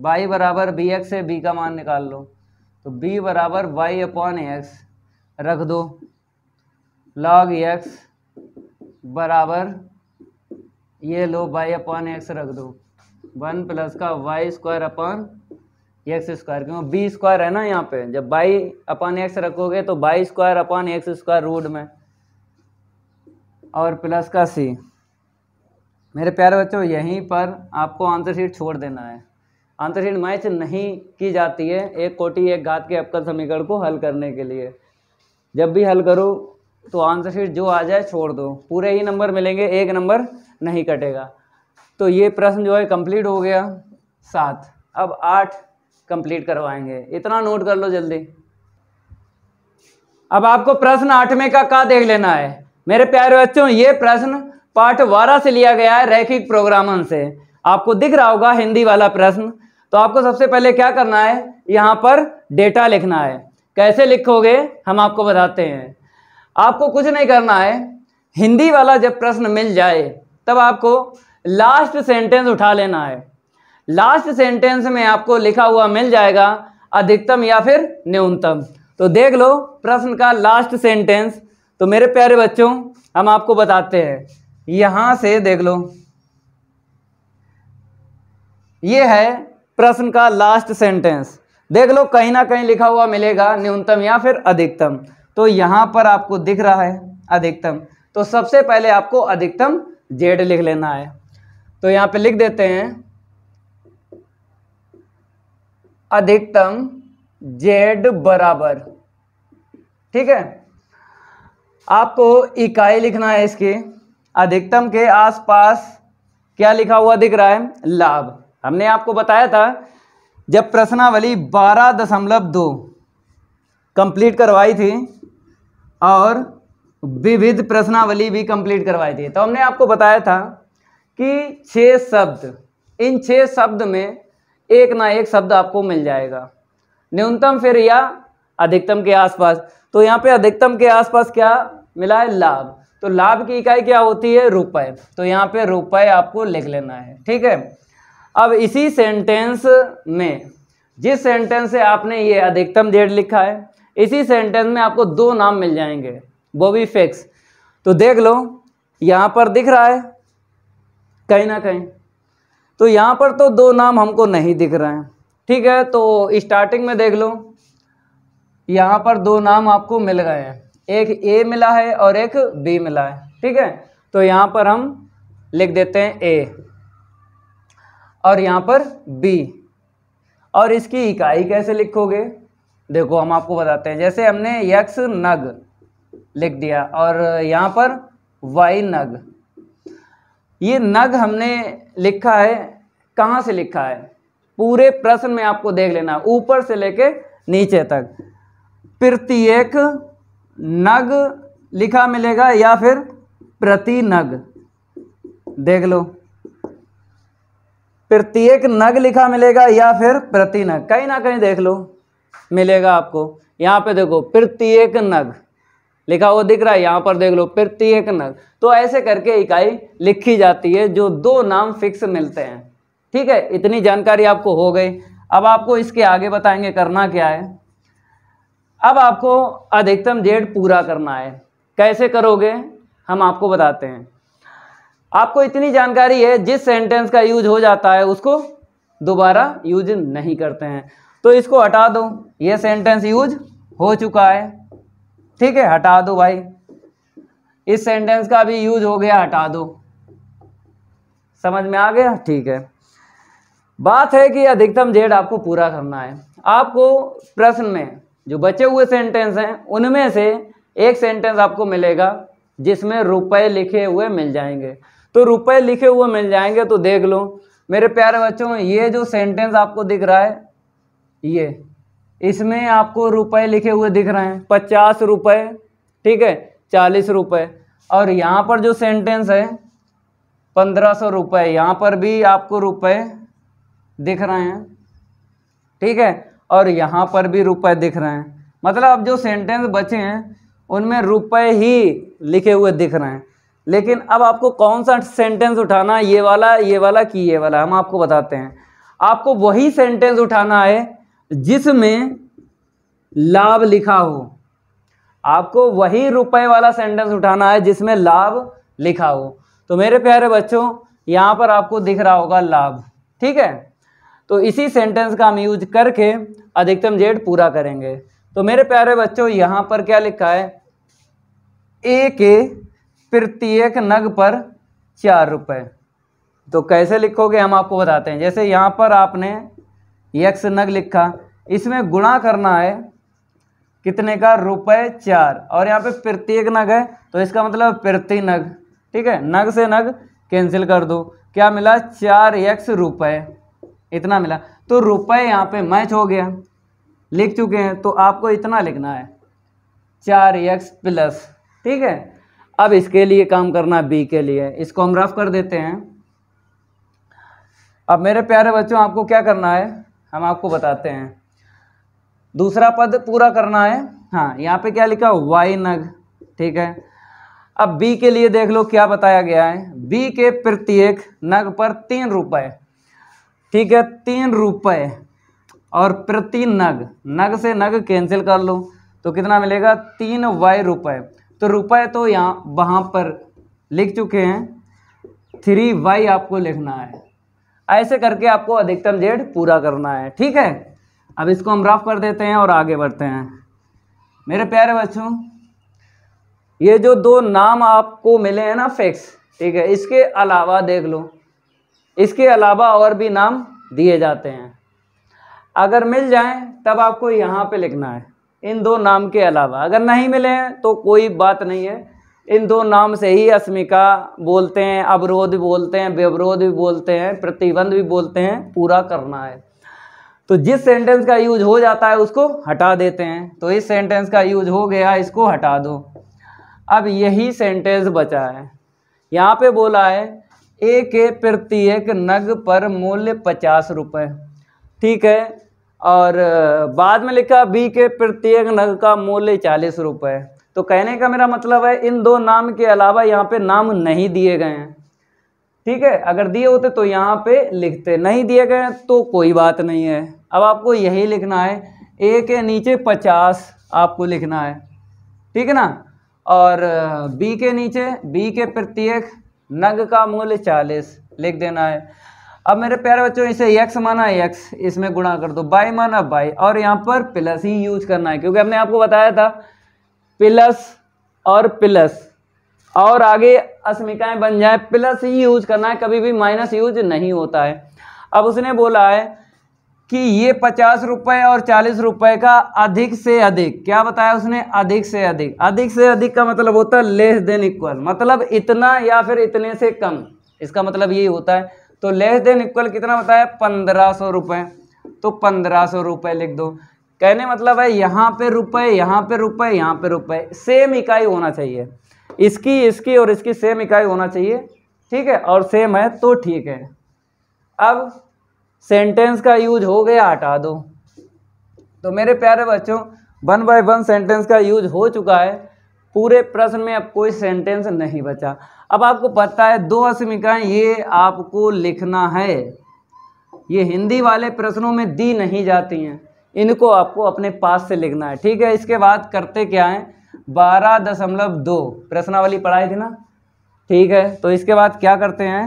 वाई बराबर बी एक्स है बी का मान निकाल लो तो बी बराबर वाई अपॉन एक्स रख दो लॉग एक्स बराबर ये लो वाई अपॉन एक्स रख दो वन प्लस का Y square upon x square क्यों बी स्क्वायर है ना यहाँ पे जब बाई अपन एक्स रखोगे तो y square upon x square root में और प्लस का सी मेरे प्यारे बच्चों यहीं पर आपको आंसर शीट छोड़ देना है आंसर शीट मैच नहीं की जाती है एक कोटि एक घात के अवकल समीकरण को हल करने के लिए जब भी हल करो तो आंसर शीट जो आ जाए छोड़ दो पूरे ही नंबर मिलेंगे एक नंबर नहीं कटेगा तो ये प्रश्न जो है कंप्लीट हो गया सात अब आठ कंप्लीट करवाएंगे इतना नोट कर लो जल्दी अब आपको प्रश्न आठवें का का देख लेना है मेरे प्यारे बच्चों ये प्रश्न पाठ बारह से लिया गया है रैखिक प्रोग्रामन से आपको दिख रहा होगा हिंदी वाला प्रश्न तो आपको सबसे पहले क्या करना है यहां पर डेटा लिखना है कैसे लिखोगे हम आपको बताते हैं आपको कुछ नहीं करना है हिंदी वाला जब प्रश्न मिल जाए तब आपको लास्ट सेंटेंस उठा लेना है लास्ट सेंटेंस में आपको लिखा हुआ मिल जाएगा अधिकतम या फिर न्यूनतम तो देख लो प्रश्न का लास्ट सेंटेंस तो मेरे प्यारे बच्चों हम आपको बताते हैं यहां से देख लो ये है प्रश्न का लास्ट सेंटेंस देख लो कहीं ना कहीं लिखा हुआ मिलेगा न्यूनतम या फिर अधिकतम तो यहां पर आपको दिख रहा है अधिकतम तो सबसे पहले आपको अधिकतम जेड लिख लेना है तो यहां पे लिख देते हैं अधिकतम जेड बराबर ठीक है आपको इकाई लिखना है इसकी अधिकतम के आसपास क्या लिखा हुआ दिख रहा है लाभ हमने आपको बताया था जब प्रश्नावली बारह दशमलव दो कंप्लीट करवाई थी और विविध प्रश्नावली भी कंप्लीट करवाई थी तो हमने आपको बताया था कि छः शब्द इन छः शब्द में एक ना एक शब्द आपको मिल जाएगा न्यूनतम फिर या अधिकतम के आसपास तो यहाँ पे अधिकतम के आसपास क्या मिला है लाभ तो लाभ की इकाई क्या होती है रुपए तो यहाँ पे रुपए आपको लिख लेना है ठीक है अब इसी सेंटेंस में जिस सेंटेंस से आपने ये अधिकतम डेढ़ लिखा है इसी सेंटेंस में आपको दो नाम मिल जाएंगे वो भी फेक्स तो देख लो यहाँ पर दिख रहा है कहीं ना कहीं तो यहाँ पर तो दो नाम हमको नहीं दिख रहे हैं ठीक है तो स्टार्टिंग में देख लो यहाँ पर दो नाम आपको मिल गए हैं एक ए मिला है और एक बी मिला है ठीक है तो यहाँ पर हम लिख देते हैं ए और यहाँ पर बी और इसकी इकाई कैसे लिखोगे देखो हम आपको बताते हैं जैसे हमने यक्स नग लिख दिया और यहाँ पर वाई नग ये नग हमने लिखा है कहाँ से लिखा है पूरे प्रश्न में आपको देख लेना ऊपर से लेके नीचे तक प्रत्येक नग लिखा मिलेगा या फिर प्रति नग देख लो प्रत्येक नग लिखा मिलेगा या फिर प्रति नग कहीं ना कहीं देख लो मिलेगा आपको यहाँ पे देखो प्रत्येक नग लिखा हुआ दिख रहा है यहाँ पर देख लो प्रत्येक नग तो ऐसे करके इकाई लिखी जाती है जो दो नाम फिक्स मिलते हैं ठीक है इतनी जानकारी आपको हो गई अब आपको इसके आगे बताएंगे करना क्या है अब आपको अधिकतम जेड पूरा करना है कैसे करोगे हम आपको बताते हैं आपको इतनी जानकारी है जिस सेंटेंस का यूज हो जाता है उसको दोबारा यूज नहीं करते हैं तो इसको हटा दो ये सेंटेंस यूज हो चुका है ठीक है हटा दो भाई इस सेंटेंस का भी यूज हो गया हटा दो समझ में आ गया ठीक है बात है कि अधिकतम जेड आपको पूरा करना है आपको प्रश्न में जो बचे हुए सेंटेंस हैं उनमें से एक सेंटेंस आपको मिलेगा जिसमें रुपए लिखे हुए मिल जाएंगे तो रुपए लिखे हुए मिल जाएंगे तो देख लो मेरे प्यारे बच्चों ये जो सेंटेंस आपको दिख रहा है ये इसमें आपको रुपए लिखे हुए दिख रहे हैं पचास रुपये ठीक है चालीस रुपये और यहाँ पर जो सेंटेंस है पंद्रह सौ रुपये यहाँ पर भी आपको रुपए दिख रहे हैं ठीक है और यहाँ पर भी रुपए दिख रहे हैं मतलब अब जो सेंटेंस बचे हैं उनमें रुपए ही लिखे हुए दिख रहे हैं लेकिन अब आपको कौन सा सेंटेंस उठाना है ये वाला ये वाला कि ये वाला हम आपको बताते हैं आपको वही सेंटेंस उठाना है जिसमें लाभ लिखा हो आपको वही रुपए वाला सेंटेंस उठाना है जिसमें लाभ लिखा हो तो मेरे प्यारे बच्चों यहां पर आपको दिख रहा होगा लाभ ठीक है तो इसी सेंटेंस का हम यूज करके अधिकतम जेड पूरा करेंगे तो मेरे प्यारे बच्चों यहां पर क्या लिखा है ए के प्रत्येक नग पर चार रुपए तो कैसे लिखोगे हम आपको बताते हैं जैसे यहां पर आपने यक्ष नग लिखा इसमें गुणा करना है कितने का रुपए चार और यहाँ पे प्रत्येक नग है तो इसका मतलब प्रति नग ठीक है नग से नग कैंसिल कर दो क्या मिला चार यक्स रुपए इतना मिला तो रुपए यहाँ पे मैच हो गया लिख चुके हैं तो आपको इतना लिखना है चार यक्स प्लस ठीक है अब इसके लिए काम करना बी के लिए इसको हम रफ कर देते हैं अब मेरे प्यारे बच्चों आपको क्या करना है हम आपको बताते हैं दूसरा पद पूरा करना है हाँ यहाँ पे क्या लिखा वाई नग ठीक है अब बी के लिए देख लो क्या बताया गया है बी के प्रत्येक नग पर तीन रुपए ठीक है तीन रुपए और प्रति नग नग से नग कैंसिल कर लो तो कितना मिलेगा तीन वाई रुपए तो रुपए तो यहाँ वहाँ पर लिख चुके हैं थ्री वाई आपको लिखना है ऐसे करके आपको अधिकतम जेड पूरा करना है ठीक है अब इसको हम रफ कर देते हैं और आगे बढ़ते हैं मेरे प्यारे बच्चों ये जो दो नाम आपको मिले हैं ना फिक्स ठीक है इसके अलावा देख लो इसके अलावा और भी नाम दिए जाते हैं अगर मिल जाए तब आपको यहाँ पे लिखना है इन दो नाम के अलावा अगर नहीं मिले हैं तो कोई बात नहीं है इन दो नाम से ही अस्मिका बोलते हैं अवरोध भी बोलते हैं व्यवरोध भी बोलते हैं प्रतिबंध भी बोलते हैं पूरा करना है तो जिस सेंटेंस का यूज हो जाता है उसको हटा देते हैं तो इस सेंटेंस का यूज हो गया इसको हटा दो अब यही सेंटेंस बचा है यहाँ पे बोला है ए के प्रत्येक नग पर मूल्य पचास रुपये ठीक है और बाद में लिखा बी के प्रत्येक नग का मूल्य चालीस रुपये तो कहने का मेरा मतलब है इन दो नाम के अलावा यहाँ पे नाम नहीं दिए गए हैं ठीक है अगर दिए होते तो यहाँ पे लिखते नहीं दिए गए तो कोई बात नहीं है अब आपको यही लिखना है ए के नीचे पचास आपको लिखना है ठीक है ना और बी के नीचे बी के प्रत्येक नग का मूल्य चालीस लिख देना है अब मेरे प्यारे बच्चों इसे यक्स माना यक्स इसमें गुणा कर दो बाई माना बाई और यहाँ पर प्लस ही यूज करना है क्योंकि हमने आपको बताया था प्लस और प्लस और आगे अस्मिकाएं बन जाए प्लस ही यूज करना है कभी भी माइनस यूज नहीं होता है अब उसने बोला है कि ये पचास रुपये और चालीस रुपये का अधिक से अधिक क्या बताया उसने अधिक से अधिक अधिक से अधिक का मतलब होता है लेस देन इक्वल मतलब इतना या फिर इतने से कम इसका मतलब यही होता है तो लेस देन इक्वल कितना बताया पंद्रह सौ रुपये तो पंद्रह सौ रुपये लिख दो कहने मतलब है यहाँ पे रुपए यहाँ पे रुपए यहाँ पे रुपए सेम इकाई होना चाहिए इसकी इसकी और इसकी सेम इकाई होना चाहिए ठीक है और सेम है तो ठीक है अब सेंटेंस का यूज हो गया हटा दो तो मेरे प्यारे बच्चों वन बाय वन सेंटेंस का यूज हो चुका है पूरे प्रश्न में अब कोई सेंटेंस नहीं बचा अब आपको पता है दो अस्मिकाएँ ये आपको लिखना है ये हिंदी वाले प्रश्नों में दी नहीं जाती हैं इनको आपको अपने पास से लिखना है ठीक है इसके बाद करते क्या है बारह दशमलव दो प्रश्नावली पढ़ाई थी ना ठीक है तो इसके बाद क्या करते हैं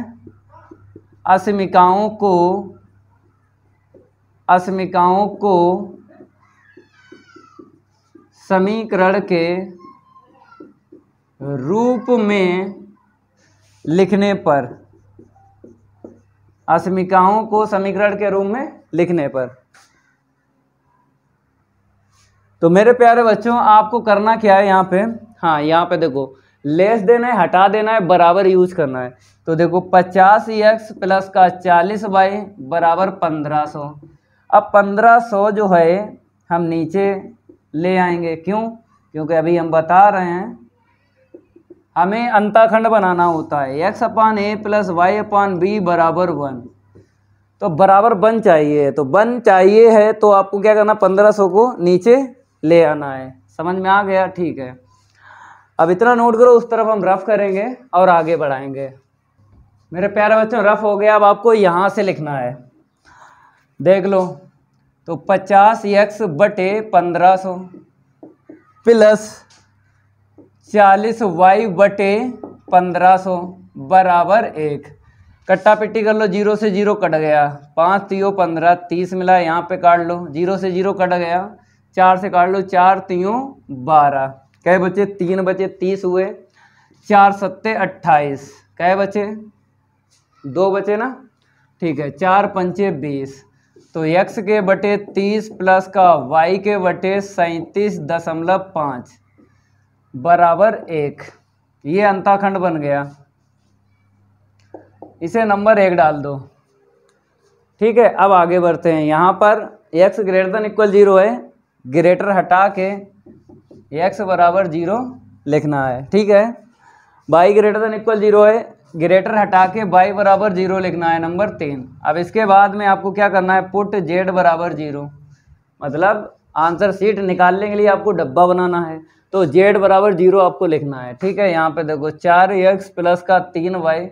अस्मिकाओं को अस्मिकाओं को समीकरण के रूप में लिखने पर अस्मिकाओं को समीकरण के रूप में लिखने पर तो मेरे प्यारे बच्चों आपको करना क्या है यहाँ पे हाँ यहाँ पे देखो लेस देना है हटा देना है बराबर यूज करना है तो देखो पचास एक्स प्लस का चालीस बाई बराबर पंद्रह सौ अब पंद्रह सौ जो है हम नीचे ले आएंगे क्यों क्योंकि अभी हम बता रहे हैं हमें अंताखंड बनाना होता है x upon a plus y upon b बराबर वन तो बराबर वन चाहिए तो वन चाहिए है तो आपको क्या करना पंद्रह सौ को नीचे ले आना है समझ में आ गया ठीक है अब इतना नोट करो उस तरफ हम रफ़ करेंगे और आगे बढ़ाएंगे मेरे प्यारे बच्चों रफ़ हो गया अब आपको यहाँ से लिखना है देख लो तो पचास एक्स बटे पंद्रह सौ प्लस चालीस वाई बटे पंद्रह सौ बराबर एक कट्टा पिट्टी कर लो जीरो से जीरो कट गया पाँच तीयो पंद्रह तीस मिला यहाँ पे काट लो जीरो से जीरो कट गया चार से काट लो चार तीनों बारह कहे बचे तीन बचे तीस हुए चार सत्ते अट्ठाईस कहे बचे दो बचे ना ठीक है चार पंचे बीस तो यक्स के बटे तीस प्लस का वाई के बटे सैंतीस दशमलव पाँच बराबर एक ये अंताखंड बन गया इसे नंबर एक डाल दो ठीक है अब आगे बढ़ते हैं यहाँ पर x greater than equal zero है ग्रेटर हटा के एक्स बराबर जीरो लिखना है ठीक है y greater than equal zero है ग्रेटर हटा के बाई बराबर जीरो लिखना है नंबर तीन अब इसके बाद में आपको क्या करना है पुट जेड बराबर जीरो मतलब आंसर सीट निकालने के लिए आपको डब्बा बनाना है तो जेड बराबर जीरो आपको लिखना है ठीक है यहाँ पे देखो चार एक्स प्लस का तीन वाई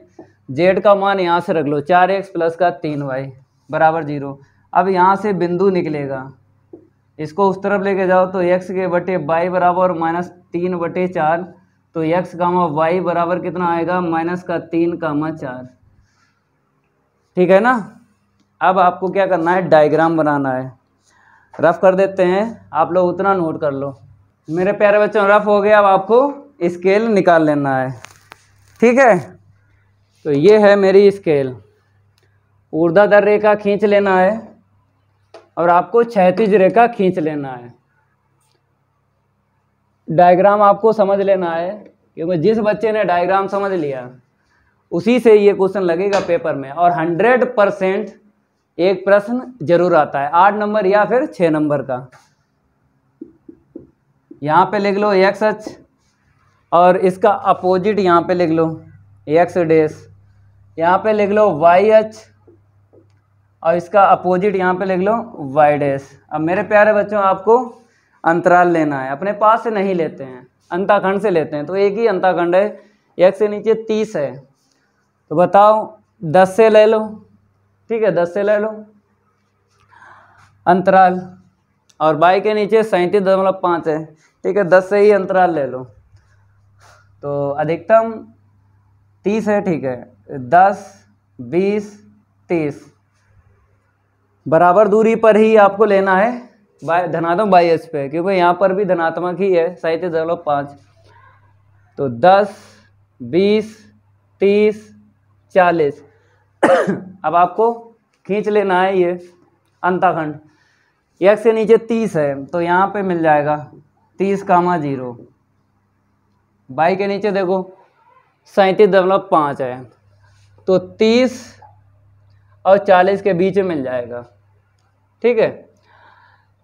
जेड का मान यहाँ से रख लो चार एक्स प्लस का तीन वाई बराबर जीरो अब यहाँ से बिंदु निकलेगा इसको उस तरफ लेके जाओ तो एक्स के बटे वाई बराबर माइनस तीन बटे चार तो एक्स मा वाई बराबर कितना आएगा माइनस का तीन कामा चार ठीक है ना अब आपको क्या करना है डायग्राम बनाना है रफ कर देते हैं आप लोग उतना नोट कर लो मेरे प्यारे बच्चों रफ हो गया अब आपको स्केल निकाल लेना है ठीक है तो ये है मेरी स्केल ऊर्ध्वाधर रेखा खींच लेना है और आपको क्षैतिज रेखा खींच लेना है डायग्राम आपको समझ लेना है क्योंकि जिस बच्चे ने डायग्राम समझ लिया उसी से ये क्वेश्चन लगेगा पेपर में और हंड्रेड परसेंट एक प्रश्न जरूर आता है आठ नंबर या फिर छः नंबर का यहाँ पे लिख लो एक्स एच और इसका अपोजिट यहाँ पे लिख लो एक्स डेस यहाँ पे लिख लो वाई एच और इसका अपोजिट यहाँ पे लिख लो वाई डैश अब मेरे प्यारे बच्चों आपको अंतराल लेना है अपने पास से नहीं लेते हैं अंताखंड से लेते हैं तो एक ही अंताखंड है एक से नीचे तीस है तो बताओ दस से ले लो ठीक है दस से ले लो अंतराल और बाई के नीचे सैंतीस दशमलव पाँच है ठीक है दस से ही अंतराल ले लो तो अधिकतम तीस है ठीक है दस बीस तीस बराबर दूरी पर ही आपको लेना है बाय धनात्मक तो एस पे क्योंकि यहाँ पर भी धनात्मक ही है साहित्य दशमलव पाँच तो दस बीस तीस चालीस अब आपको खींच लेना है ये अंताखंड एक से नीचे तीस है तो यहाँ पे मिल जाएगा तीस कामा जीरो बाई के नीचे देखो सैंतीस दशमलव पाँच है तो तीस और चालीस के बीच में मिल जाएगा ठीक है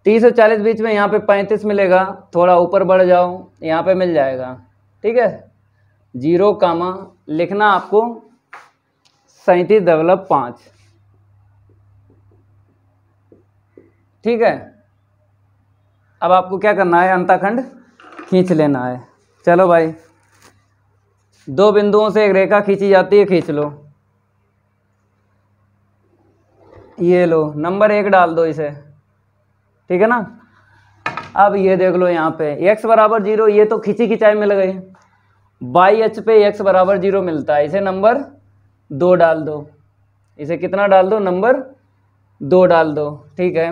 तीस और चालीस बीच में यहाँ पे पैंतीस मिलेगा थोड़ा ऊपर बढ़ जाओ यहाँ पे मिल जाएगा ठीक है जीरो कामा लिखना आपको सैंतीस दशमलव पाँच ठीक है अब आपको क्या करना है अंताखंड खींच लेना है चलो भाई दो बिंदुओं से एक रेखा खींची जाती है खींच लो ये लो नंबर एक डाल दो इसे ठीक है ना अब ये देख लो यहाँ पे x बराबर जीरो ये तो खिंची खिंचाई मिल गई बाई एच पे x बराबर जीरो मिलता है इसे नंबर दो डाल दो इसे कितना डाल दो नंबर दो डाल दो ठीक है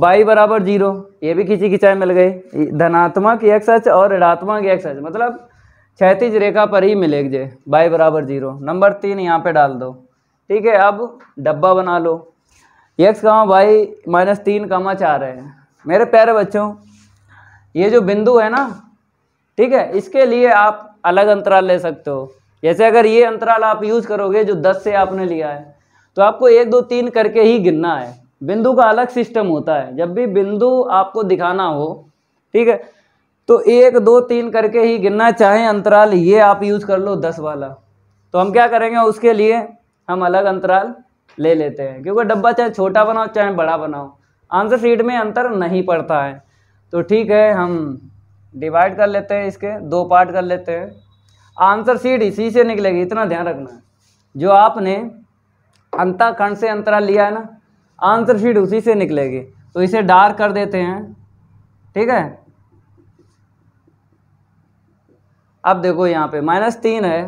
बाई बराबर जीरो ये भी खिंची खिंचाई मिल गई धनात्मक एक्स एच और ऋणात्मक एक्स एच मतलब क्षैतिज रेखा पर ही मिलेगी जे बाई बराबर जीरो नंबर तीन यहाँ पे डाल दो ठीक है अब डब्बा बना लो एक्स कामा वाई माइनस तीन कामा चार है मेरे प्यारे बच्चों ये जो बिंदु है ना ठीक है इसके लिए आप अलग अंतराल ले सकते हो जैसे अगर ये अंतराल आप यूज़ करोगे जो दस से आपने लिया है तो आपको एक दो तीन करके ही गिनना है बिंदु का अलग सिस्टम होता है जब भी बिंदु आपको दिखाना हो ठीक है तो एक दो तीन करके ही गिनना चाहें अंतराल ये आप यूज़ कर लो दस वाला तो हम क्या करेंगे उसके लिए हम अलग अंतराल ले लेते हैं क्योंकि डब्बा चाहे छोटा बनाओ चाहे बड़ा बनाओ आंसर शीट में अंतर नहीं पड़ता है तो ठीक है हम डिवाइड कर लेते हैं इसके दो पार्ट कर लेते हैं आंसर शीट इसी से निकलेगी इतना ध्यान रखना है जो आपने अंताखंड से अंतरा लिया है ना आंसर शीट उसी से निकलेगी तो इसे डार्क कर देते हैं ठीक है अब देखो यहाँ पे माइनस तीन है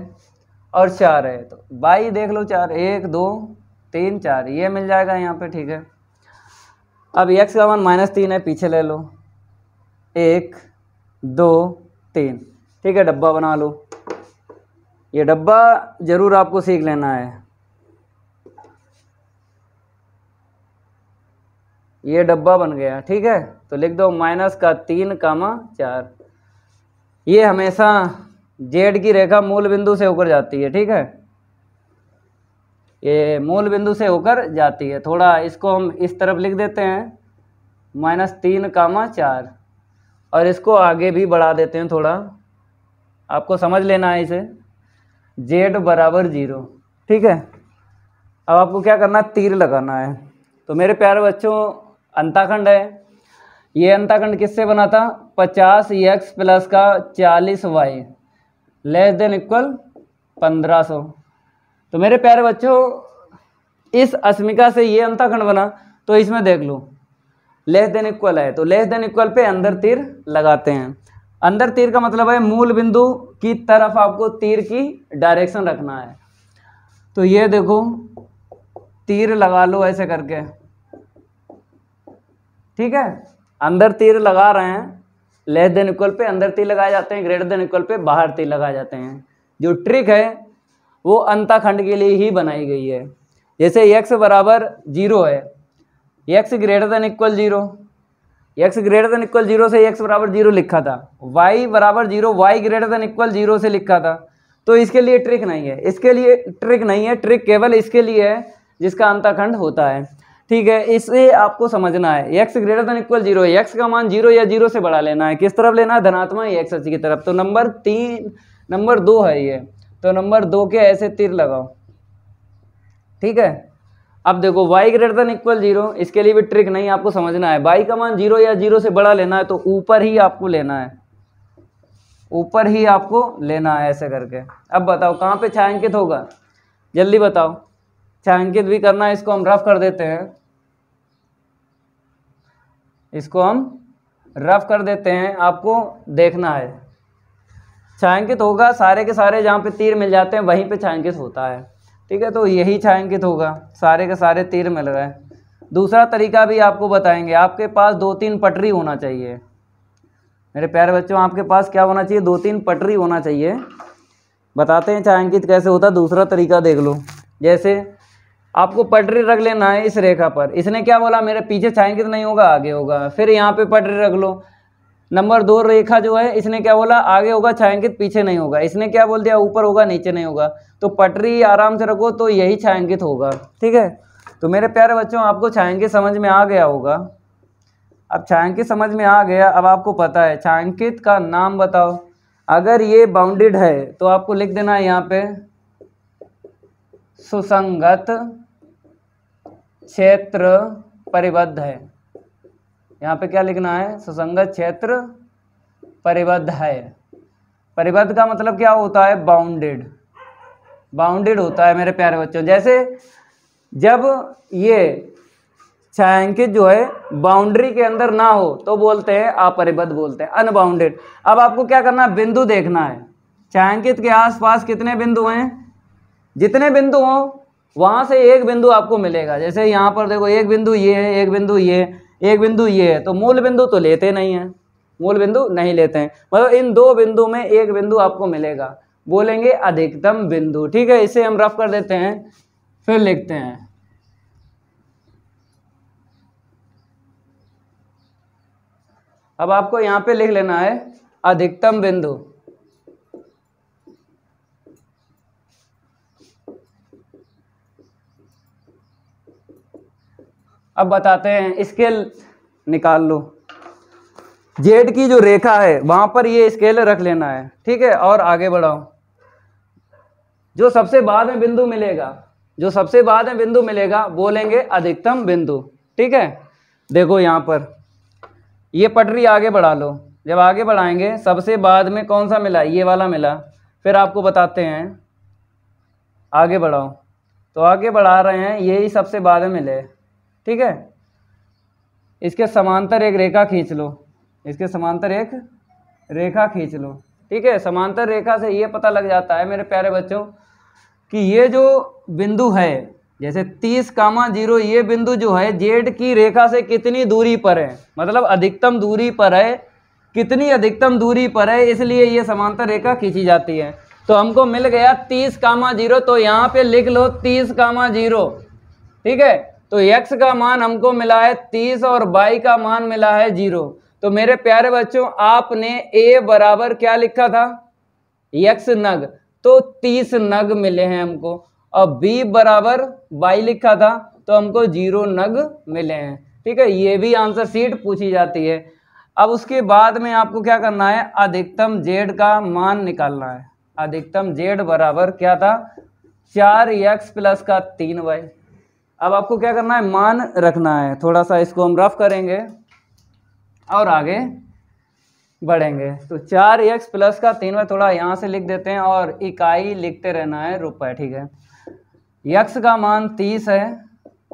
और चार है तो बाई देख लो चार एक दो तीन चार ये मिल जाएगा यहाँ पे ठीक है अब एक्स का वन माइनस तीन है पीछे ले लो एक दो तीन ठीक है डब्बा बना लो ये डब्बा ज़रूर आपको सीख लेना है ये डब्बा बन गया ठीक है तो लिख दो माइनस का तीन कामा चार ये हमेशा जेड की रेखा मूल बिंदु से होकर जाती है ठीक है ये मूल बिंदु से होकर जाती है थोड़ा इसको हम इस तरफ लिख देते हैं माइनस तीन कामा चार और इसको आगे भी बढ़ा देते हैं थोड़ा आपको समझ लेना है इसे जेड बराबर जीरो ठीक है अब आपको क्या करना है तीर लगाना है तो मेरे प्यारे बच्चों अंताखंड है ये अंताखंड किससे बना था पचास एक्स प्लस का चालीस वाई लेस देन इक्वल पंद्रह सौ तो मेरे प्यारे बच्चों इस अस्मिका से ये अंताखंड बना तो इसमें देख लो लेस देन इक्वल है तो लेस देन इक्वल पे अंदर तीर लगाते हैं अंदर तीर का मतलब है मूल बिंदु की तरफ आपको तीर की डायरेक्शन रखना है तो ये देखो तीर लगा लो ऐसे करके ठीक है अंदर तीर लगा रहे हैं लेस देन इक्वल पे अंदर तीर लगाए जाते हैं ग्रेटर देन इक्वल पे बाहर तीर लगाए जाते हैं जो ट्रिक है वो अंताखंड के लिए ही बनाई गई है जैसे यक्स बराबर जीरो है x greater than equal zero x greater than equal zero से यक्स बराबर जीरो लिखा था वाई बराबर zero y greater than equal zero से लिखा था तो इसके लिए ट्रिक नहीं है इसके लिए ट्रिक नहीं है ट्रिक केवल इसके लिए है जिसका अंताखंड होता है ठीक है इसे आपको समझना है x greater than equal zero x का मान जीरो या जीरो से बड़ा लेना है किस तरफ लेना है धनात्मक एक्स की तरफ तो नंबर तीन नंबर दो है ये तो नंबर दो के ऐसे तीर लगाओ ठीक है अब देखो y greater than equal zero इसके लिए भी ट्रिक नहीं आपको समझना है y का मान जीरो या जीरो से बड़ा लेना है तो ऊपर ही आपको लेना है ऊपर ही आपको लेना है ऐसे करके अब बताओ कहाँ पे छायांकित होगा जल्दी बताओ छायांकित भी करना है इसको हम रफ कर देते हैं इसको हम रफ कर देते हैं आपको देखना है छायांकित होगा सारे के सारे जहाँ पे तीर मिल जाते हैं वहीं पे छायांकित होता है ठीक है तो यही छायांकित होगा सारे के सारे तीर मिल रहे हैं दूसरा तरीका भी आपको बताएंगे आपके पास दो तीन पटरी होना चाहिए मेरे प्यारे बच्चों आपके पास क्या होना चाहिए दो तीन पटरी होना चाहिए बताते हैं छायांकित कैसे होता दूसरा तरीका देख लो जैसे आपको पटरी रख लेना है इस रेखा पर इसने क्या बोला मेरे पीछे छायांकित नहीं होगा आगे होगा फिर यहाँ पे पटरी रख लो नंबर दो रेखा जो है इसने क्या बोला आगे होगा छायांकित पीछे नहीं होगा इसने क्या बोल दिया ऊपर होगा नीचे नहीं होगा तो पटरी आराम से रखो तो यही छायांकित होगा ठीक है तो मेरे प्यारे बच्चों आपको छायांकित समझ में आ गया होगा अब छायांकित समझ में आ गया अब आपको पता है छायांकित का नाम बताओ अगर ये बाउंडेड है तो आपको लिख देना है यहाँ पे सुसंगत क्षेत्र परिबद्ध है यहाँ पे क्या लिखना है सुसंगत क्षेत्र परिबद्ध है परिबद्ध का मतलब क्या होता है बाउंडेड बाउंडेड होता है मेरे प्यारे बच्चों जैसे जब ये छायांकित जो है बाउंड्री के अंदर ना हो तो बोलते हैं अपरिबद्ध बोलते हैं अनबाउंडेड अब आपको क्या करना है बिंदु देखना है छायांकित के आसपास कितने बिंदु हैं जितने बिंदु हों वहाँ से एक बिंदु आपको मिलेगा जैसे यहाँ पर देखो एक बिंदु ये है एक बिंदु ये है एक बिंदु ये है तो मूल बिंदु तो लेते नहीं है मूल बिंदु नहीं लेते हैं मतलब इन दो बिंदु में एक बिंदु आपको मिलेगा बोलेंगे अधिकतम बिंदु ठीक है इसे हम रफ कर देते हैं फिर लिखते हैं अब आपको यहां पे लिख लेना है अधिकतम बिंदु अब बताते हैं स्केल निकाल लो जेड की जो रेखा है वहां पर ये स्केल रख लेना है ठीक है और आगे बढ़ाओ जो सबसे बाद में बिंदु मिलेगा जो सबसे बाद में बिंदु मिलेगा बोलेंगे अधिकतम बिंदु ठीक है देखो यहाँ पर ये पटरी आगे बढ़ा लो जब आगे बढ़ाएंगे सबसे बाद में कौन सा मिला ये वाला मिला फिर आपको बताते हैं आगे बढ़ाओ तो आगे बढ़ा रहे हैं यही सबसे बाद में मिले ठीक है इसके समांतर एक रेखा खींच लो इसके समांतर एक रेखा खींच लो ठीक है समांतर रेखा से ये पता लग जाता है मेरे प्यारे बच्चों कि ये जो बिंदु है जैसे तीस कामा जीरो ये बिंदु जो है जेड की रेखा से कितनी दूरी पर है मतलब अधिकतम दूरी पर है कितनी अधिकतम दूरी पर है इसलिए ये समांतर रेखा खींची जाती है तो हमको मिल गया तीस कामा जीरो तो यहाँ पे लिख लो तीस कामा जीरो ठीक है तो x का मान हमको मिला है तीस और बाई का मान मिला है जीरो तो मेरे प्यारे बच्चों आपने ए बराबर क्या लिखा था x नग तो तीस नग मिले हैं हमको और बी बराबर y लिखा था तो हमको जीरो नग मिले हैं ठीक है ये भी आंसर सीट पूछी जाती है अब उसके बाद में आपको क्या करना है अधिकतम जेड का मान निकालना है अधिकतम जेड बराबर क्या था चार यक्स प्लस का तीन वाई अब आपको क्या करना है मान रखना है थोड़ा सा इसको हम रफ करेंगे और आगे बढ़ेंगे तो चार एक्स प्लस का तीन बार थोड़ा यहाँ से लिख देते हैं और इकाई लिखते रहना है रुपए ठीक है यक्स का मान तीस है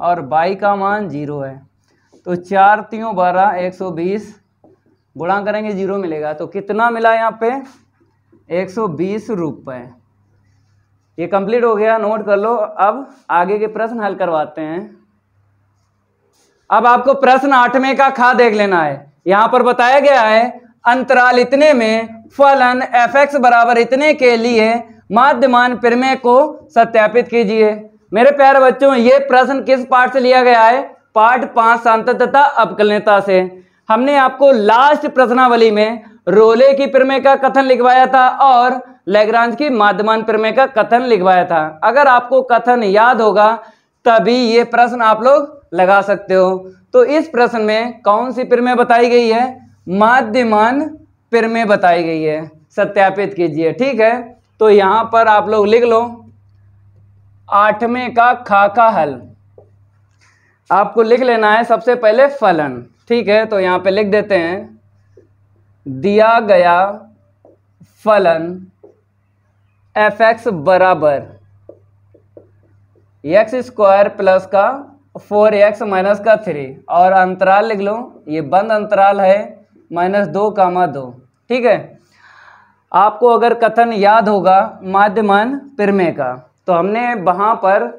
और बाई का मान जीरो है तो चार तीनों बारह एक सौ बीस गुणा करेंगे जीरो मिलेगा तो कितना मिला यहाँ पे एक सौ बीस रुपये ये कंप्लीट हो गया नोट कर लो अब आगे के प्रश्न हल करवाते हैं अब आपको प्रश्न आठवें का खा देख लेना है यहां पर बताया गया है अंतराल इतने में फलन एफ एक्स बराबर इतने के लिए माध्यमान प्रमेय को सत्यापित कीजिए मेरे प्यारे बच्चों ये प्रश्न किस पार्ट से लिया गया है पार्ट पांच सांतता अपकलनता से हमने आपको लास्ट प्रश्नावली में रोले की प्रमेय का कथन लिखवाया था और लेग्रांज की माध्यमान प्रमेय का कथन लिखवाया था अगर आपको कथन याद होगा तभी ये प्रश्न आप लोग लगा सकते हो तो इस प्रश्न में कौन सी प्रमेय बताई गई है माध्यमान प्रमेय बताई गई है सत्यापित कीजिए ठीक है तो यहां पर आप लोग लिख लो आठवें का खाका हल आपको लिख लेना है सबसे पहले फलन ठीक है तो यहां पे लिख देते हैं दिया गया फलन एफ एक्स बराबर एक्स स्क्वायर प्लस का फोर एक्स माइनस का थ्री और अंतराल लिख लो ये बंद अंतराल है माइनस दो कामा दो ठीक है आपको अगर कथन याद होगा माध्यमान प्रमेय का तो हमने वहाँ पर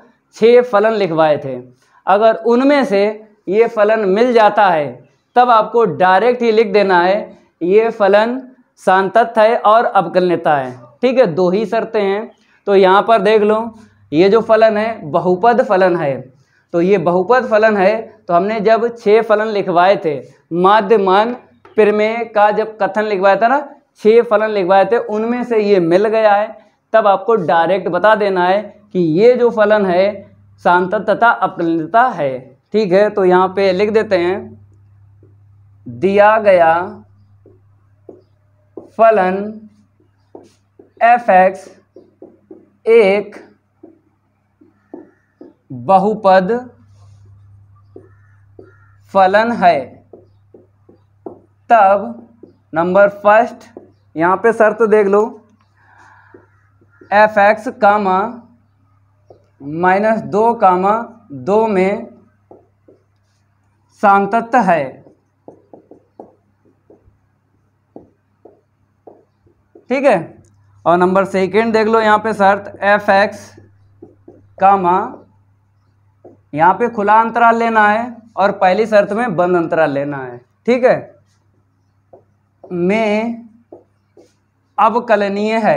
छः फलन लिखवाए थे अगर उनमें से ये फलन मिल जाता है तब आपको डायरेक्ट ही लिख देना है ये फलन सांतत्य है और अवकलनीयता है ठीक है दो ही शर्तें हैं तो यहाँ पर देख लो ये जो फलन है बहुपद फलन है तो ये बहुपद फलन है तो हमने जब छः फलन लिखवाए थे माध्यमान प्रमेय का जब कथन लिखवाया था ना छः फलन लिखवाए थे उनमें से ये मिल गया है तब आपको डायरेक्ट बता देना है कि ये जो फलन है शांत तथा अपनता है ठीक है तो यहाँ पे लिख देते हैं दिया गया फलन एफ एक्स एक बहुपद फलन है तब नंबर फर्स्ट यहाँ पे शर्त देख लो एफ एक्स कामा माइनस दो कामा दो में सांतत्य है ठीक है और नंबर सेकेंड देख लो यहाँ पे शर्त एफ एक्स कामा यहाँ पे खुला अंतराल लेना है और पहली शर्त में बंद अंतराल लेना है ठीक है में अवकलनीय है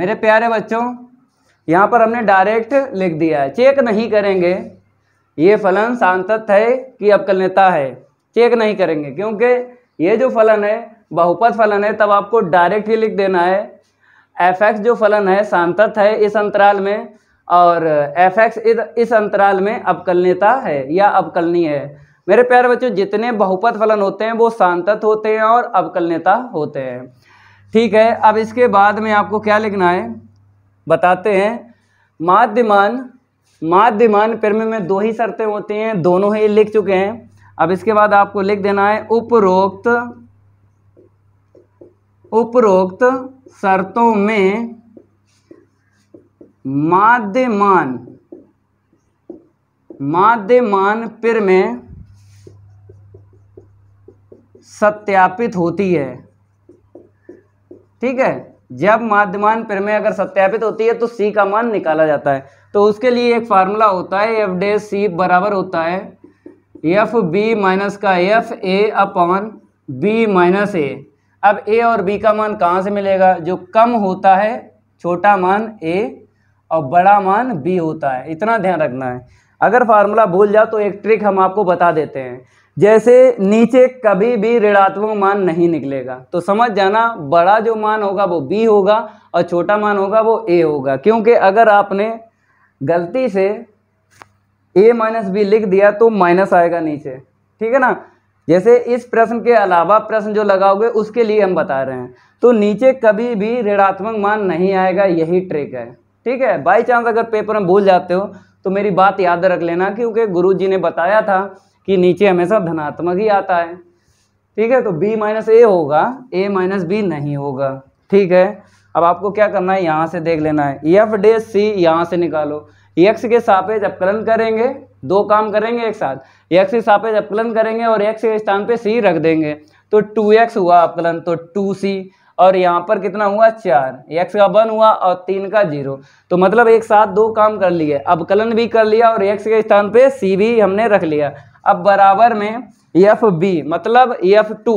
मेरे प्यारे बच्चों यहाँ पर हमने डायरेक्ट लिख दिया है चेक नहीं करेंगे ये फलन शांत है कि अवकलनता है चेक नहीं करेंगे क्योंकि ये जो फलन है बहुपद फलन है तब आपको डायरेक्ट ही लिख देना है एफ एक्स जो फलन है सांतत है इस अंतराल में और एफ एक्स इस अंतराल में अवकलनीयता है या अवकलनीय है मेरे प्यारे बच्चों जितने बहुपद फलन होते हैं वो सांतत होते हैं और अवकलनीयता होते हैं ठीक है अब इसके बाद में आपको क्या लिखना है बताते हैं माध्यमान माध्यमान प्रमेय में दो ही शर्तें होती हैं दोनों ही लिख चुके हैं अब इसके बाद आपको लिख देना है उपरोक्त उपरोक्त शर्तों में माध्यमान माध्यमान पिर में सत्यापित होती है ठीक है जब माध्यमान पिर में अगर सत्यापित होती है तो सी का मान निकाला जाता है तो उसके लिए एक फार्मूला होता है एफ डे सी बराबर होता है एफ बी माइनस का f a upon b minus a अब ए और बी का मान कहाँ से मिलेगा जो कम होता है छोटा मान ए और बड़ा मान बी होता है इतना ध्यान रखना है अगर फार्मूला भूल जाओ तो एक ट्रिक हम आपको बता देते हैं जैसे नीचे कभी भी ऋणात्मक मान नहीं निकलेगा तो समझ जाना बड़ा जो मान होगा वो बी होगा और छोटा मान होगा वो ए होगा क्योंकि अगर आपने गलती से ए माइनस बी लिख दिया तो माइनस आएगा नीचे ठीक है ना जैसे इस प्रश्न के अलावा प्रश्न जो लगाओगे उसके लिए हम बता रहे हैं तो नीचे कभी भी ऋणात्मक मान नहीं आएगा यही ट्रिक है ठीक है बाई चांस अगर पेपर में भूल जाते हो तो मेरी बात याद रख लेना क्योंकि गुरु जी ने बताया था कि नीचे हमेशा धनात्मक ही आता है ठीक है तो b माइनस ए होगा a माइनस बी नहीं होगा ठीक है अब आपको क्या करना है यहाँ से देख लेना है एफ डे सी यहाँ से निकालो एक्स के सापेक्ष अपकरण करेंगे दो काम करेंगे एक साथ एक्स सापेक्ष अपकलन करेंगे और एक्स के स्थान पे सी रख देंगे तो टू एक्स हुआ अपकलन तो टू सी और यहाँ पर कितना हुआ चार एक्स का वन हुआ और तीन का जीरो तो मतलब एक साथ दो काम कर लिए अबकलन भी कर लिया और एक्स के स्थान पे सी भी हमने रख लिया अब बराबर में एफ बी मतलब एफ टू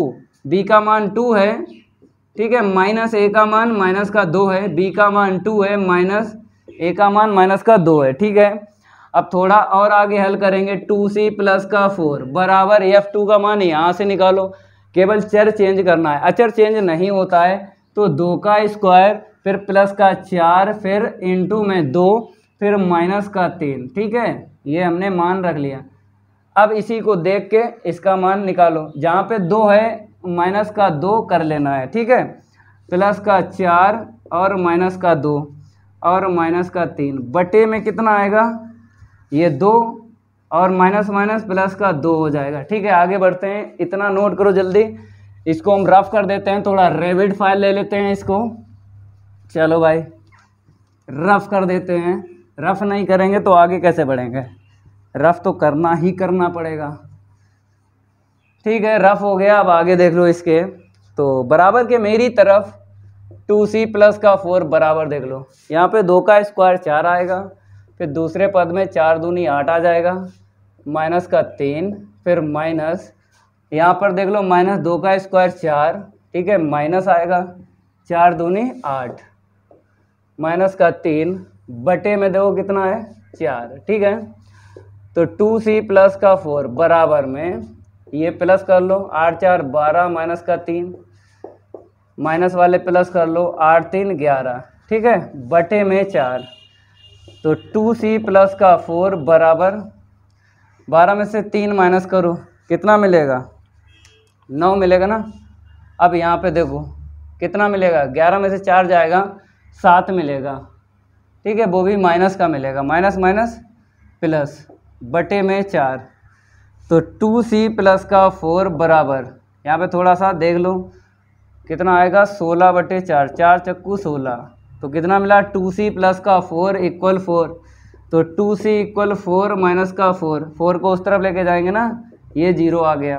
बी का मान टू है ठीक है माइनस ए का मान माइनस का दो है बी का मान टू है माइनस ए का मान माइनस का दो है ठीक है अब थोड़ा और आगे हल करेंगे टू सी प्लस का फोर बराबर एफ टू का मान यहाँ से निकालो केवल चर चेंज करना है अचर चेंज नहीं होता है तो दो का स्क्वायर फिर प्लस का चार फिर इंटू में दो फिर माइनस का तीन ठीक है ये हमने मान रख लिया अब इसी को देख के इसका मान निकालो जहाँ पे दो है माइनस का दो कर लेना है ठीक है प्लस का चार और माइनस का दो और माइनस का तीन बटे में कितना आएगा ये दो और माइनस माइनस प्लस का दो हो जाएगा ठीक है आगे बढ़ते हैं इतना नोट करो जल्दी इसको हम रफ कर देते हैं थोड़ा रेविड फाइल ले लेते हैं इसको चलो भाई रफ कर देते हैं रफ नहीं करेंगे तो आगे कैसे बढ़ेंगे रफ तो करना ही करना पड़ेगा ठीक है रफ हो गया अब आगे देख लो इसके तो बराबर के मेरी तरफ टू सी प्लस का फोर बराबर देख लो यहाँ पे दो का स्क्वायर चार आएगा फिर दूसरे पद में चार दूनी आठ आ जाएगा माइनस का तीन फिर माइनस यहाँ पर देख लो माइनस दो का स्क्वायर चार ठीक है माइनस आएगा चार दूनी आठ माइनस का तीन बटे में देखो कितना है चार ठीक है तो टू सी प्लस का फोर बराबर में ये प्लस कर लो आठ चार बारह माइनस का तीन माइनस वाले प्लस कर लो आठ तीन ग्यारह ठीक है बटे में चार तो टू सी प्लस का फोर बराबर बारह में से तीन माइनस करो कितना मिलेगा नौ मिलेगा ना अब यहाँ पे देखो कितना मिलेगा ग्यारह में से चार जाएगा सात मिलेगा ठीक है वो भी माइनस का मिलेगा माइनस माइनस प्लस बटे में चार तो टू सी प्लस का फोर बराबर यहाँ पे थोड़ा सा देख लो कितना आएगा सोलह बटे चार चार चक्कू सोलह तो कितना मिला टू सी प्लस का फोर इक्वल फोर तो two c equal four minus का फोर फोर को उस तरफ लेके जाएंगे ना ये जीरो आ गया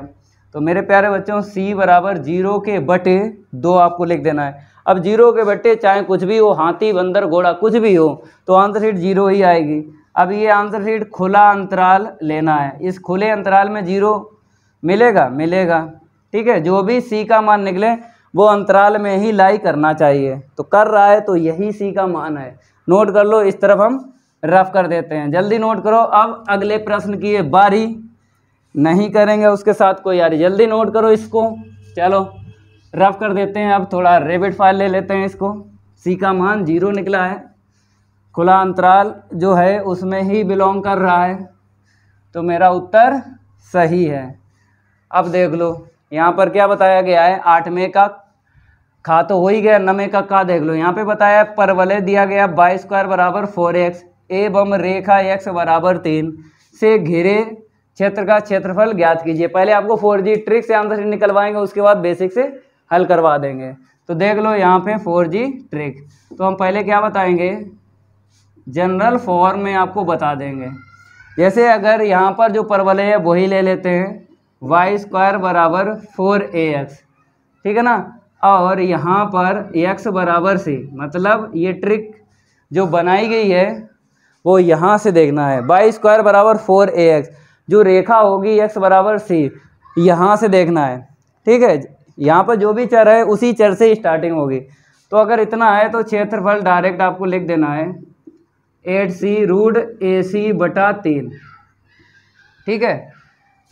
तो मेरे प्यारे बच्चों सी बराबर जीरो के बटे दो आपको लिख देना है अब जीरो के बटे चाहे कुछ भी हो हाथी बंदर घोड़ा कुछ भी हो तो आंसर शीट जीरो ही आएगी अब ये आंसर शीट खुला अंतराल लेना है इस खुले अंतराल में जीरो मिलेगा मिलेगा ठीक है जो भी सी का मान निकले वो अंतराल में ही लाई करना चाहिए तो कर रहा है तो यही सी का मान है नोट कर लो इस तरफ हम रफ कर देते हैं जल्दी नोट करो अब अगले प्रश्न की ये बारी नहीं करेंगे उसके साथ कोई यार जल्दी नोट करो इसको चलो रफ कर देते हैं अब थोड़ा रेबिट फाइल ले लेते हैं इसको सी का मान जीरो निकला है खुला अंतराल जो है उसमें ही बिलोंग कर रहा है तो मेरा उत्तर सही है अब देख लो यहाँ पर क्या बताया गया है आठवें का खा तो हो ही गया नमे का का देख लो यहाँ पे बताया परवलय दिया गया बाई स्क्वायर बराबर फोर एक्स एवं रेखा एक्स बराबर तीन से घिरे क्षेत्र का क्षेत्रफल ज्ञात कीजिए पहले आपको फोर जी ट्रिक से आंसर निकलवाएंगे उसके बाद बेसिक से हल करवा देंगे तो देख लो यहाँ पे फोर जी ट्रिक तो हम पहले क्या बताएंगे जनरल फॉर्म में आपको बता देंगे जैसे अगर यहाँ पर जो परवलय है वही ले लेते हैं वाई स्क्वायर बराबर फोर ए एक्स ठीक है ना और यहाँ पर x बराबर से मतलब ये ट्रिक जो बनाई गई है वो यहाँ से देखना है बाई स्क्वायर बराबर फोर ए एक्स जो रेखा होगी x बराबर से यहाँ से देखना है ठीक है यहाँ पर जो भी चर है उसी चर से स्टार्टिंग होगी तो अगर इतना है तो क्षेत्रफल डायरेक्ट आपको लिख देना है एट सी रूड ए सी बटा तीन ठीक है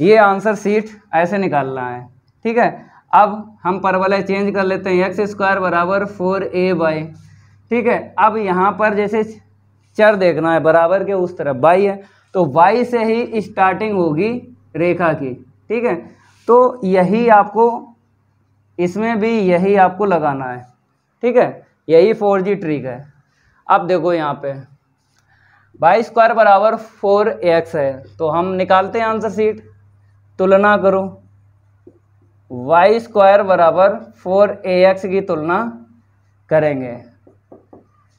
ये आंसर सीट ऐसे निकालना है ठीक है अब हम परवलय चेंज कर लेते हैं एक्स स्क्वायर बराबर फोर ए बाई ठीक है अब यहाँ पर जैसे चर देखना है बराबर के उस तरफ बाई है तो बाई से ही स्टार्टिंग होगी रेखा की ठीक है तो यही आपको इसमें भी यही आपको लगाना है ठीक है यही फोर जी ट्रिक है अब देखो यहाँ पे बाई स्क्वायर बराबर फोर एक्स है तो हम निकालते हैं आंसर सीट तुलना करो वाई स्क्वायर बराबर फोर ए एक्स की तुलना करेंगे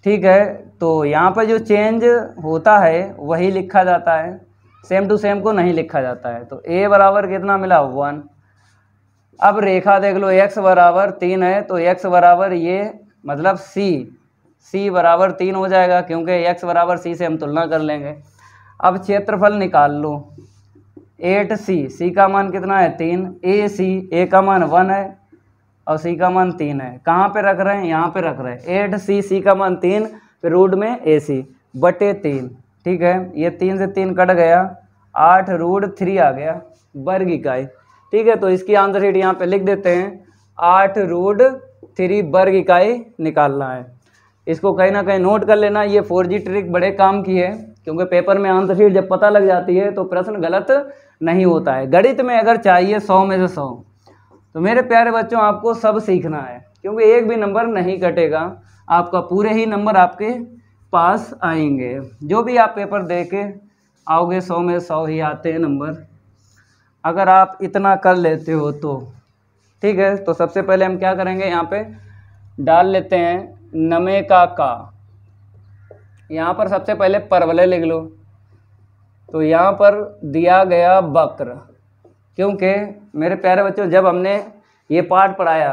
ठीक है तो यहाँ पर जो चेंज होता है वही लिखा जाता है सेम टू सेम को नहीं लिखा जाता है तो ए बराबर कितना मिला वन अब रेखा देख लो एक्स बराबर तीन है तो एक्स बराबर ये मतलब सी सी बराबर तीन हो जाएगा क्योंकि एक्स बराबर सी से हम तुलना कर लेंगे अब क्षेत्रफल निकाल लो एट सी सी का मान कितना है तीन ए सी ए का मान वन है और सी का मान तीन है कहाँ पे रख रहे हैं यहाँ पे रख रहे हैं एट सी सी का मान तीन फिर रूट में ए सी बटे तीन ठीक है ये तीन से तीन कट गया आठ रूट थ्री आ गया वर्ग इकाई ठीक है तो इसकी आंसर शीट यहाँ पे लिख देते हैं आठ रूट थ्री वर्ग इकाई निकालना है इसको कहीं ना कहीं नोट कर लेना ये फोर जी ट्रिक बड़े काम की है क्योंकि पेपर में आंसर शीट जब पता लग जाती है तो प्रश्न गलत नहीं होता है गणित में अगर चाहिए सौ में से सौ तो मेरे प्यारे बच्चों आपको सब सीखना है क्योंकि एक भी नंबर नहीं कटेगा आपका पूरे ही नंबर आपके पास आएंगे जो भी आप पेपर दे के आओगे सौ में सौ ही आते हैं नंबर अगर आप इतना कर लेते हो तो ठीक है तो सबसे पहले हम क्या करेंगे यहाँ पे डाल लेते हैं नमे का का यहाँ पर सबसे पहले परवले लिख लो तो यहाँ पर दिया गया वक्र क्योंकि मेरे प्यारे बच्चों जब हमने ये पाठ पढ़ाया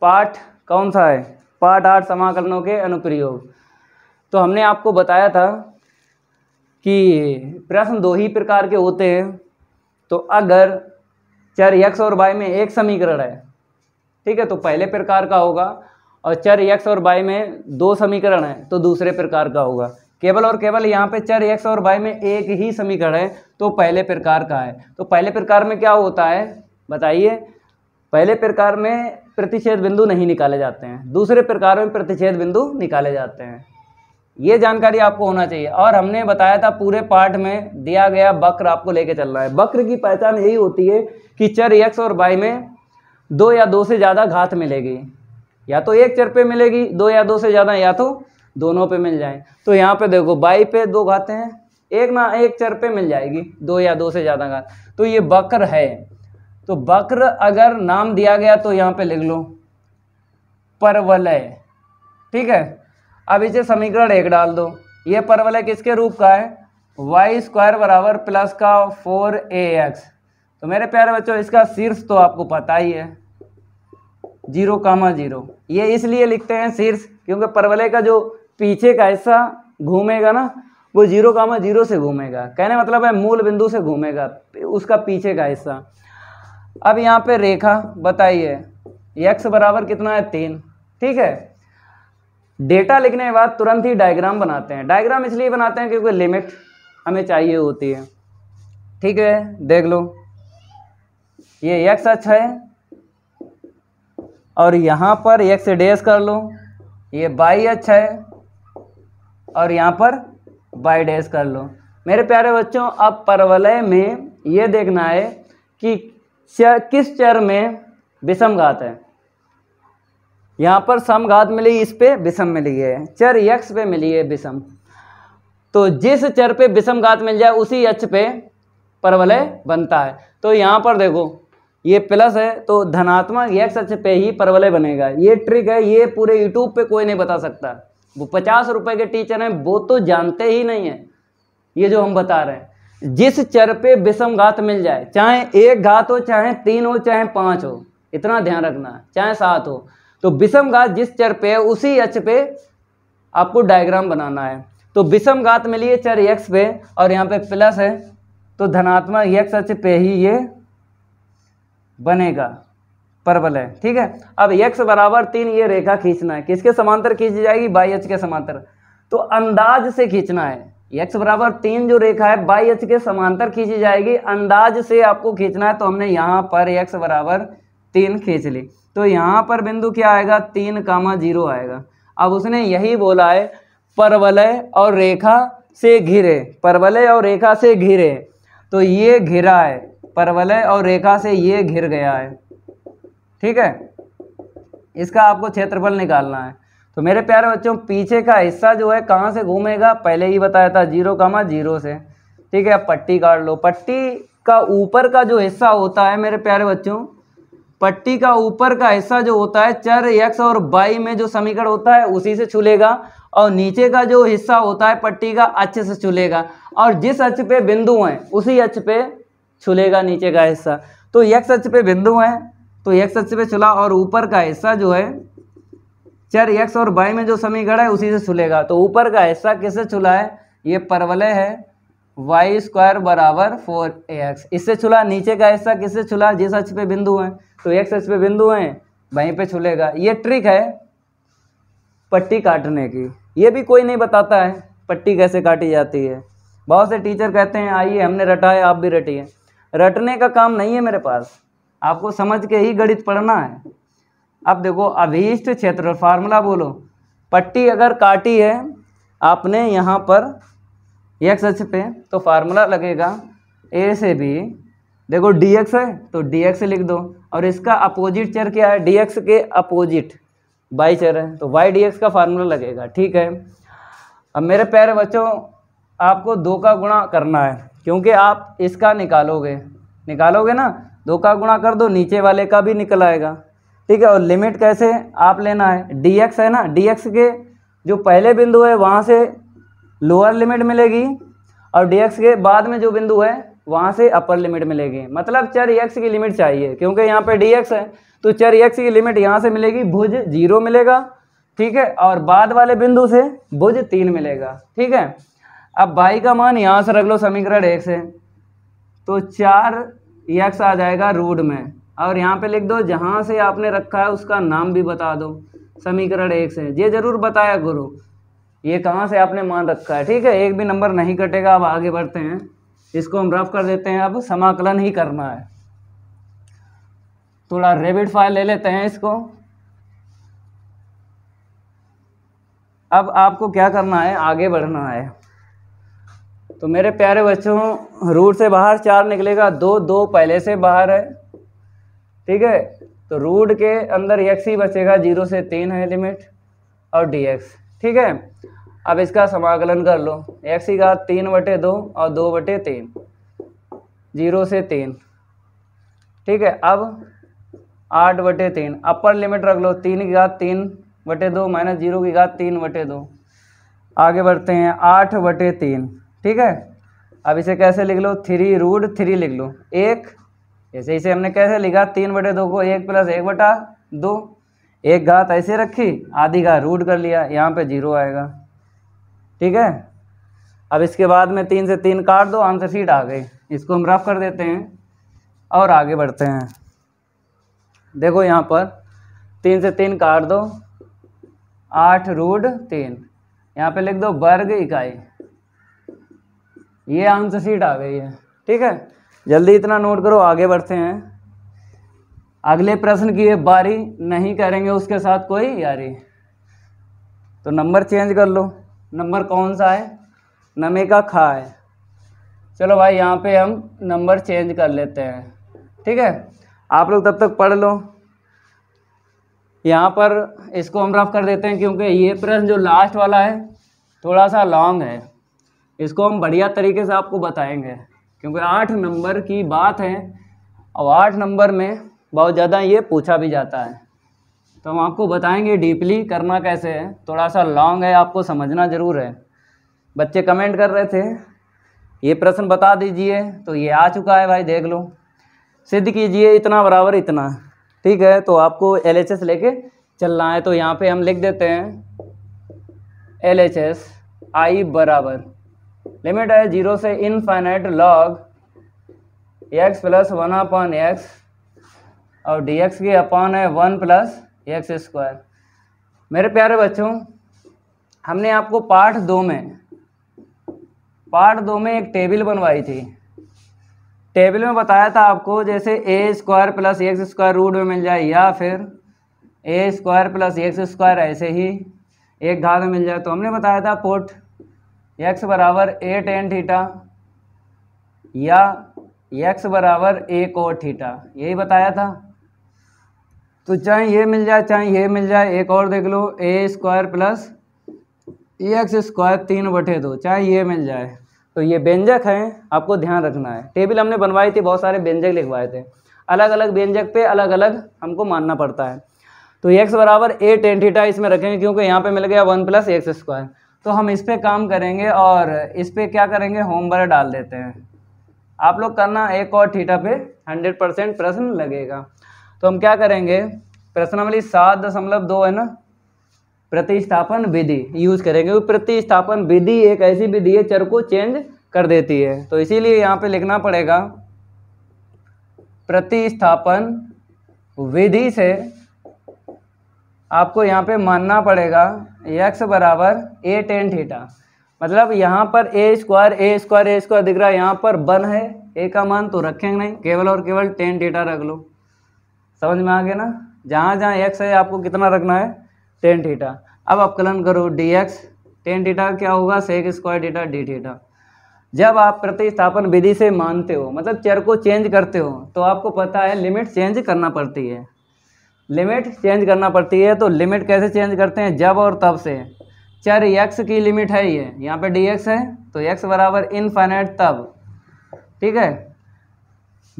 पाठ कौन सा है पाठ आठ समाकलनों के अनुप्रयोग तो हमने आपको बताया था कि प्रश्न दो ही प्रकार के होते हैं तो अगर चर यक्स और बाई में एक समीकरण है ठीक है तो पहले प्रकार का होगा और चर यक्स और बाई में दो समीकरण है तो दूसरे प्रकार का होगा केवल और केवल यहाँ पे चर एक्स और वाई में एक ही समीकरण है तो पहले प्रकार का है तो पहले प्रकार में क्या होता है बताइए पहले प्रकार में प्रतिच्छेद बिंदु नहीं निकाले जाते हैं दूसरे प्रकार में प्रतिच्छेद बिंदु निकाले जाते हैं ये जानकारी आपको होना चाहिए और हमने बताया था पूरे पाठ में दिया गया वक्र आपको लेके चलना है वक्र की पहचान यही होती है कि चर एक्स और वाई में दो या दो से ज़्यादा घात मिलेगी या तो एक चर पे मिलेगी दो या दो से ज़्यादा या तो दोनों पे मिल जाए तो यहाँ पे देखो बाई पे दो घाते हैं एक ना एक चर पे मिल जाएगी दो या दो से ज़्यादा घात तो ये बकर है तो बकर अगर नाम दिया गया तो यहाँ पे लिख लो परवलय ठीक है अब इसे समीकरण एक डाल दो ये परवलय किसके रूप का है वाई स्क्वायर बराबर प्लस का फोर ए एक्स तो मेरे प्यारे बच्चों इसका शीर्ष तो आपको पता ही है जीरो कामा जीरो ये इसलिए लिखते हैं शीर्ष क्योंकि परवलय का जो पीछे का हिस्सा घूमेगा ना वो जीरो कामा जीरो से घूमेगा कहने मतलब है मूल बिंदु से घूमेगा उसका पीछे का हिस्सा अब यहाँ पे रेखा बताइए यक्स बराबर कितना है तीन ठीक है डेटा लिखने के बाद तुरंत ही डायग्राम बनाते हैं डायग्राम इसलिए बनाते हैं क्योंकि लिमिट हमें चाहिए होती है ठीक है देख लो ये यक्स अच्छा है और यहाँ पर यक्स डेस कर लो ये बाई अच्छा है और यहाँ पर बाई डैश कर लो मेरे प्यारे बच्चों अब परवलय में ये देखना है कि चर, किस चर में विषम घात है यहाँ पर सम घात मिली इस पे विषम मिली है चर यक्ष पे मिली है विषम तो जिस चर पे विषम घात मिल जाए उसी यक्ष पे परवलय बनता है तो यहाँ पर देखो ये प्लस है तो धनात्मक यक्ष अक्ष पे ही परवलय बनेगा ये ट्रिक है ये पूरे यूट्यूब पे कोई नहीं बता सकता वो पचास रुपए के टीचर हैं वो तो जानते ही नहीं है ये जो हम बता रहे हैं जिस चर पे विषम घात मिल जाए चाहे एक घात हो चाहे तीन हो चाहे पांच हो इतना ध्यान रखना चाहे सात हो तो विषम घात जिस चर पे है उसी अच पे आपको डायग्राम बनाना है तो विषम घात मिली है चर एक्स पे और यहाँ पे प्लस है तो धनात्मक यक्स अच पे ही ये बनेगा परबल है ठीक है अब यक्स बराबर तीन ये रेखा खींचना है किसके समांतर खींची जाएगी बाई एच के समांतर तो अंदाज से खींचना है यक्स बराबर तीन जो रेखा है बाई एच के समांतर खींची जाएगी अंदाज से आपको खींचना है तो हमने यहाँ पर यक्स बराबर तीन खींच ली तो यहाँ पर बिंदु क्या आएगा तीन कामा जीरो आएगा अब उसने यही बोला है परवलय और रेखा से घिरे परवलय और रेखा से घिरे तो ये घिरा है परवलय और रेखा से ये घिर गया है ठीक है इसका आपको क्षेत्रफल निकालना है तो मेरे प्यारे बच्चों पीछे का हिस्सा जो है कहाँ से घूमेगा पहले ही बताया था जीरो कामा जीरो से ठीक है पट्टी काट लो पट्टी का ऊपर का जो हिस्सा होता है मेरे प्यारे बच्चों पट्टी का ऊपर का हिस्सा जो होता है चर यक्स और बाई में जो समीकरण होता है उसी से छुलेगा और नीचे का जो हिस्सा होता है पट्टी का अच्छे से छुलेगा और जिस अच पे बिंदु हैं उसी अच पे छुलेगा नीचे का हिस्सा तो यक्स अच पे बिंदु हैं तो एक्स अच्छे पे चला और ऊपर का हिस्सा जो है चर एक्स और बाई में जो समीकरण है उसी से छुलेगा तो ऊपर का हिस्सा किससे छुला है ये परवलय है वाई स्क्वायर बराबर फोर ए एक्स इससे छुला नीचे का हिस्सा किससे छुला जिस अच पे बिंदु हैं तो एक्स अच पे बिंदु हैं वहीं पे छुलेगा ये ट्रिक है पट्टी काटने की ये भी कोई नहीं बताता है पट्टी कैसे काटी जाती है बहुत से टीचर कहते हैं आइए हमने रटा है आप भी रटिए रटने का काम नहीं है मेरे पास आपको समझ के ही गणित पढ़ना है अब देखो अभीष्ट क्षेत्र फार्मूला बोलो पट्टी अगर काटी है आपने यहाँ पर एक्स एच पे तो फार्मूला लगेगा ए से बी देखो डी एक्स है तो डी एक्स लिख दो और इसका अपोजिट चर क्या है डी एक्स के अपोजिट वाई चर है तो वाई डी एक्स का फार्मूला लगेगा ठीक है अब मेरे प्यारे बच्चों आपको दो का गुणा करना है क्योंकि आप इसका निकालोगे निकालोगे ना दो का गुणा कर दो नीचे वाले का भी निकल आएगा ठीक है और लिमिट कैसे आप लेना है डी एक्स है ना डी एक्स के जो पहले बिंदु है वहाँ से लोअर लिमिट मिलेगी और डी एक्स के बाद में जो बिंदु है वहाँ से अपर लिमिट मिलेगी मतलब चर एक्स की लिमिट चाहिए क्योंकि यहाँ पे डी एक्स है तो चर एक्स की लिमिट यहाँ से मिलेगी भुज जीरो मिलेगा ठीक है और बाद वाले बिंदु से भुज तीन मिलेगा ठीक है अब बाई का मान यहाँ से रख लो समीकरण एक से तो चार यक्स आ जाएगा रूड में और यहाँ पे लिख दो जहाँ से आपने रखा है उसका नाम भी बता दो समीकरण एक से ये जरूर बताया गुरु ये कहाँ से आपने मान रखा है ठीक है एक भी नंबर नहीं कटेगा अब आगे बढ़ते हैं इसको हम रफ कर देते हैं अब समाकलन ही करना है थोड़ा रेबिड फाइल ले लेते हैं इसको अब आपको क्या करना है आगे बढ़ना है तो मेरे प्यारे बच्चों रूट से बाहर चार निकलेगा दो दो पहले से बाहर है ठीक है तो रूट के अंदर एक्स ही बचेगा जीरो से तीन है लिमिट और डी एक्स ठीक है अब इसका समाकलन कर लो एक्स ही का तीन बटे दो और दो बटे तीन जीरो से तीन ठीक है अब आठ बटे तीन अपर लिमिट रख लो तीन की घात तीन बटे दो माइनस जीरो की घात तीन बटे दो आगे बढ़ते हैं आठ बटे तीन ठीक है अब इसे कैसे लिख लो थ्री रूट थ्री लिख लो एक ऐसे इसे हमने कैसे लिखा तीन बटे दो को एक प्लस एक बटा दो एक घात ऐसे रखी आधी घात रूट कर लिया यहाँ पे जीरो आएगा ठीक है अब इसके बाद में तीन से तीन काट दो आंसर शीट आ गई इसको हम रफ कर देते हैं और आगे बढ़ते हैं देखो यहाँ पर तीन से तीन काट दो आठ रूट तीन यहाँ पे लिख दो वर्ग इकाई ये आंसर शीट आ गई है ठीक है जल्दी इतना नोट करो आगे बढ़ते हैं अगले प्रश्न की ये बारी नहीं करेंगे उसके साथ कोई यारी तो नंबर चेंज कर लो नंबर कौन सा है नमे का खा है चलो भाई यहाँ पे हम नंबर चेंज कर लेते हैं ठीक है आप लोग तब तक पढ़ लो यहाँ पर इसको हम रफ कर देते हैं क्योंकि ये प्रश्न जो लास्ट वाला है थोड़ा सा लॉन्ग है इसको हम बढ़िया तरीके से आपको बताएंगे क्योंकि आठ नंबर की बात है और आठ नंबर में बहुत ज़्यादा ये पूछा भी जाता है तो हम आपको बताएंगे डीपली करना कैसे है थोड़ा सा लॉन्ग है आपको समझना ज़रूर है बच्चे कमेंट कर रहे थे ये प्रश्न बता दीजिए तो ये आ चुका है भाई देख लो सिद्ध कीजिए इतना बराबर इतना ठीक है तो आपको एल एच एस लेके चलना है तो यहाँ पे हम लिख देते हैं एल एच एस आई बराबर लिमिट है जीरो से infinite log x plus one upon x और डी एक्स की अपॉन है वन प्लस एक्स स्क्वायर मेरे प्यारे बच्चों हमने आपको पार्ट दो में पार्ट दो में एक टेबल बनवाई थी टेबल में बताया था आपको जैसे a square plus x square root में मिल जाए या फिर a square plus x square ऐसे ही एक घात में मिल जाए तो हमने बताया था पोर्ट x बराबर ए टेन थीटा या x बराबर ए कोट थीटा यही बताया था तो चाहे ये मिल जाए चाहे ये मिल जाए एक और देख लो a square plus x square तीन बटे दो चाहे ये मिल जाए तो ये व्यंजक हैं आपको ध्यान रखना है टेबल हमने बनवाई थी बहुत सारे व्यंजक लिखवाए थे अलग अलग व्यंजक पे अलग अलग हमको मानना पड़ता है तो एक्स बराबर ए टेन थीटा इसमें रखेंगे क्योंकि यहाँ पे मिल गया वन प्लस एक्स स्क्वायर तो हम इस पर काम करेंगे और इस पर क्या करेंगे होमवर्क डाल देते हैं आप लोग करना एक और थीटा पे हंड्रेड परसेंट प्रश्न लगेगा तो हम क्या करेंगे प्रश्नावली सात दशमलव दो है ना प्रतिस्थापन विधि यूज़ करेंगे प्रतिस्थापन विधि एक ऐसी विधि है चर को चेंज कर देती है तो इसीलिए यहाँ पे लिखना पड़ेगा प्रतिस्थापन विधि से आपको यहाँ पे मानना पड़ेगा एक्स बराबर ए टेन थीटा मतलब यहाँ पर a square a square a square दिख रहा है यहाँ पर वन है ए का मान तो रखेंगे नहीं केवल और केवल टेन थीटा रख लो समझ में आ गया ना जहाँ जहाँ एक्स है आपको कितना रखना है टेन थीटा अब अवकलन करो डी एक्स टेन थीटा क्या होगा sec square theta d theta जब आप प्रतिस्थापन विधि से मानते हो मतलब चर को चेंज करते हो तो आपको पता है लिमिट चेंज करना पड़ती है लिमिट चेंज करना पड़ती है तो लिमिट कैसे चेंज करते हैं जब और तब से चर एक्स की लिमिट है ये यहाँ पे डी एक्स है तो एक्स बराबर इनफाइनाइट तब ठीक है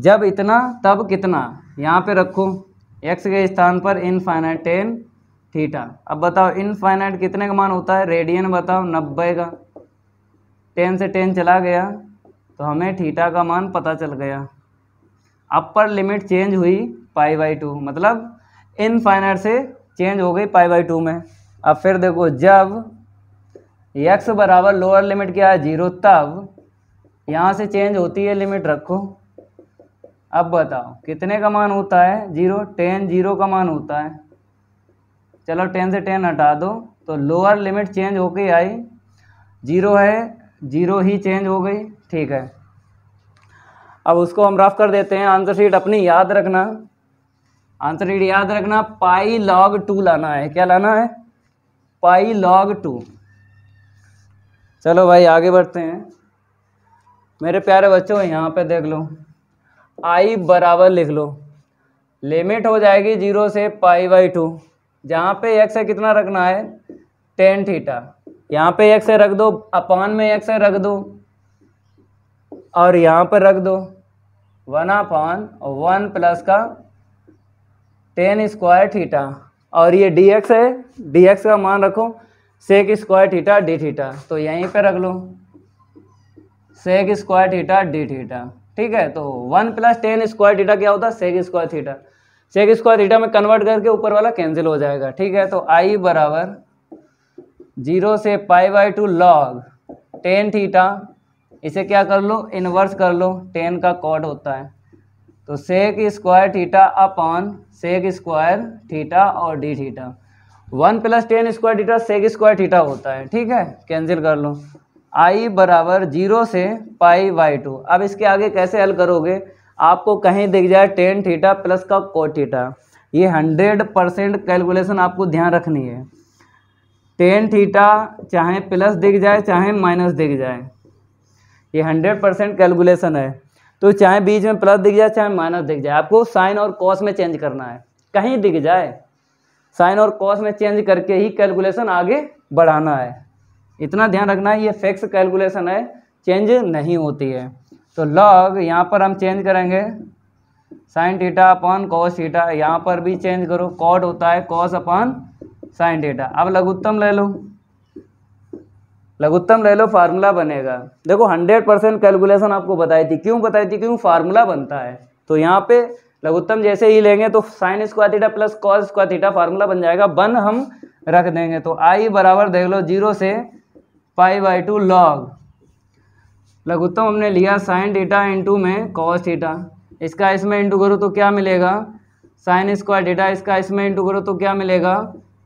जब इतना तब कितना यहाँ पे रखो एक्स के स्थान पर इनफाइनाइट टेन थीटा अब बताओ इनफाइनाइट कितने का मान होता है रेडियन बताओ नब्बे का टेन से टेन चला गया तो हमें थीटा का मान पता चल गया अपर लिमिट चेंज हुई पाई बाई टू मतलब इनफाइनाइट से चेंज हो गई पाई बाई टू में अब फिर देखो जब एक्स बराबर लोअर लिमिट क्या है जीरो तब यहाँ से चेंज होती है लिमिट रखो अब बताओ कितने का मान होता है जीरो टेन जीरो का मान होता है चलो टेन से टेन हटा दो तो लोअर लिमिट चेंज हो गई आई जीरो है जीरो ही चेंज हो गई ठीक है अब उसको हम रफ कर देते हैं आंसर शीट अपनी याद रखना आंसर याद रखना पाई लॉग टू लाना है क्या लाना है पाई लॉग टू चलो भाई आगे बढ़ते हैं मेरे प्यारे बच्चों यहाँ पे देख लो आई बराबर लिख लो लिमिट हो जाएगी जीरो से पाई बाई टू जहाँ पे एक से कितना रखना है टेन थीटा यहाँ पे एक से रख दो अपान में एक से रख दो और यहाँ पर रख दो वन अपान वन प्लस का टेन स्क्वायर थीटा और ये डी एक्स है डी एक्स का मान रखो sec square theta d theta तो यहीं पे रख लो sec square theta d theta ठीक है तो one plus tan square theta क्या होता है sec square theta sec square theta में कन्वर्ट करके ऊपर वाला कैंसिल हो जाएगा ठीक है तो आई बराबर जीरो से pi by two log tan theta इसे क्या कर लो इन्वर्स कर लो टेन का कॉड होता है तो sec square theta upon sec square theta और d theta one plus tan square theta sec square theta होता है ठीक है कैंसिल कर लो आई बराबर जीरो से पाई बाई टू अब इसके आगे कैसे हल करोगे आपको कहीं दिख जाए टेन थीटा प्लस का को थीटा ये हंड्रेड परसेंट कैलकुलेशन आपको ध्यान रखनी है टेन थीटा चाहे प्लस दिख जाए चाहे माइनस दिख जाए ये हंड्रेड परसेंट कैलकुलेशन है तो चाहे बीच में प्लस दिख जाए चाहे माइनस दिख जाए आपको साइन और कॉस में चेंज करना है कहीं दिख जाए साइन और कॉस में चेंज करके ही कैलकुलेशन आगे बढ़ाना है इतना ध्यान रखना है ये फिक्स कैलकुलेशन है चेंज नहीं होती है तो लॉग यहाँ पर हम चेंज करेंगे sine theta upon cos theta यहाँ पर भी चेंज करो कॉट होता है कॉस अपॉन साइन थीटा अब लघुत्तम ले लो लघुत्तम ले लो फार्मूला बनेगा देखो हंड्रेड परसेंट कैलकुलेशन आपको बताई थी क्यों बताई थी क्यों फार्मूला बनता है तो यहाँ पे लघुत्तम जैसे ही लेंगे तो sine square theta plus cos square theta formula बन जाएगा बन हम रख देंगे तो आई बराबर देख लो जीरो से पाई बाई टू लॉग लघुत्तम हमने लिया साइन डीटा इंटू में कॉस थीटा इसका इसमें इंटू करो तो क्या मिलेगा साइन स्क्वायर डीटा इसका इसमें इंटू करो तो क्या मिलेगा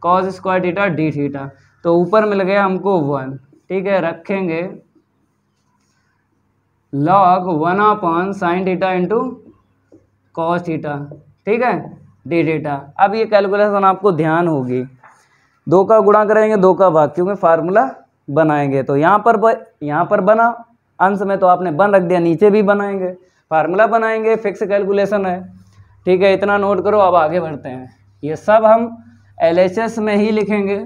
cos square theta d theta तो ऊपर मिल गया हमको वन ठीक है रखेंगे log one upon sine theta into cos theta ठीक है डी डीटा अब ये कैलकुलेशन आपको ध्यान होगी दो का गुणा करेंगे दो का भाग क्योंकि फार्मूला बनाएंगे तो यहाँ पर यहाँ पर बना अंश में तो आपने बन रख दिया नीचे भी बनाएंगे फार्मूला बनाएंगे फिक्स कैलकुलेशन है ठीक है इतना नोट करो अब आगे बढ़ते हैं ये सब हम एल में ही लिखेंगे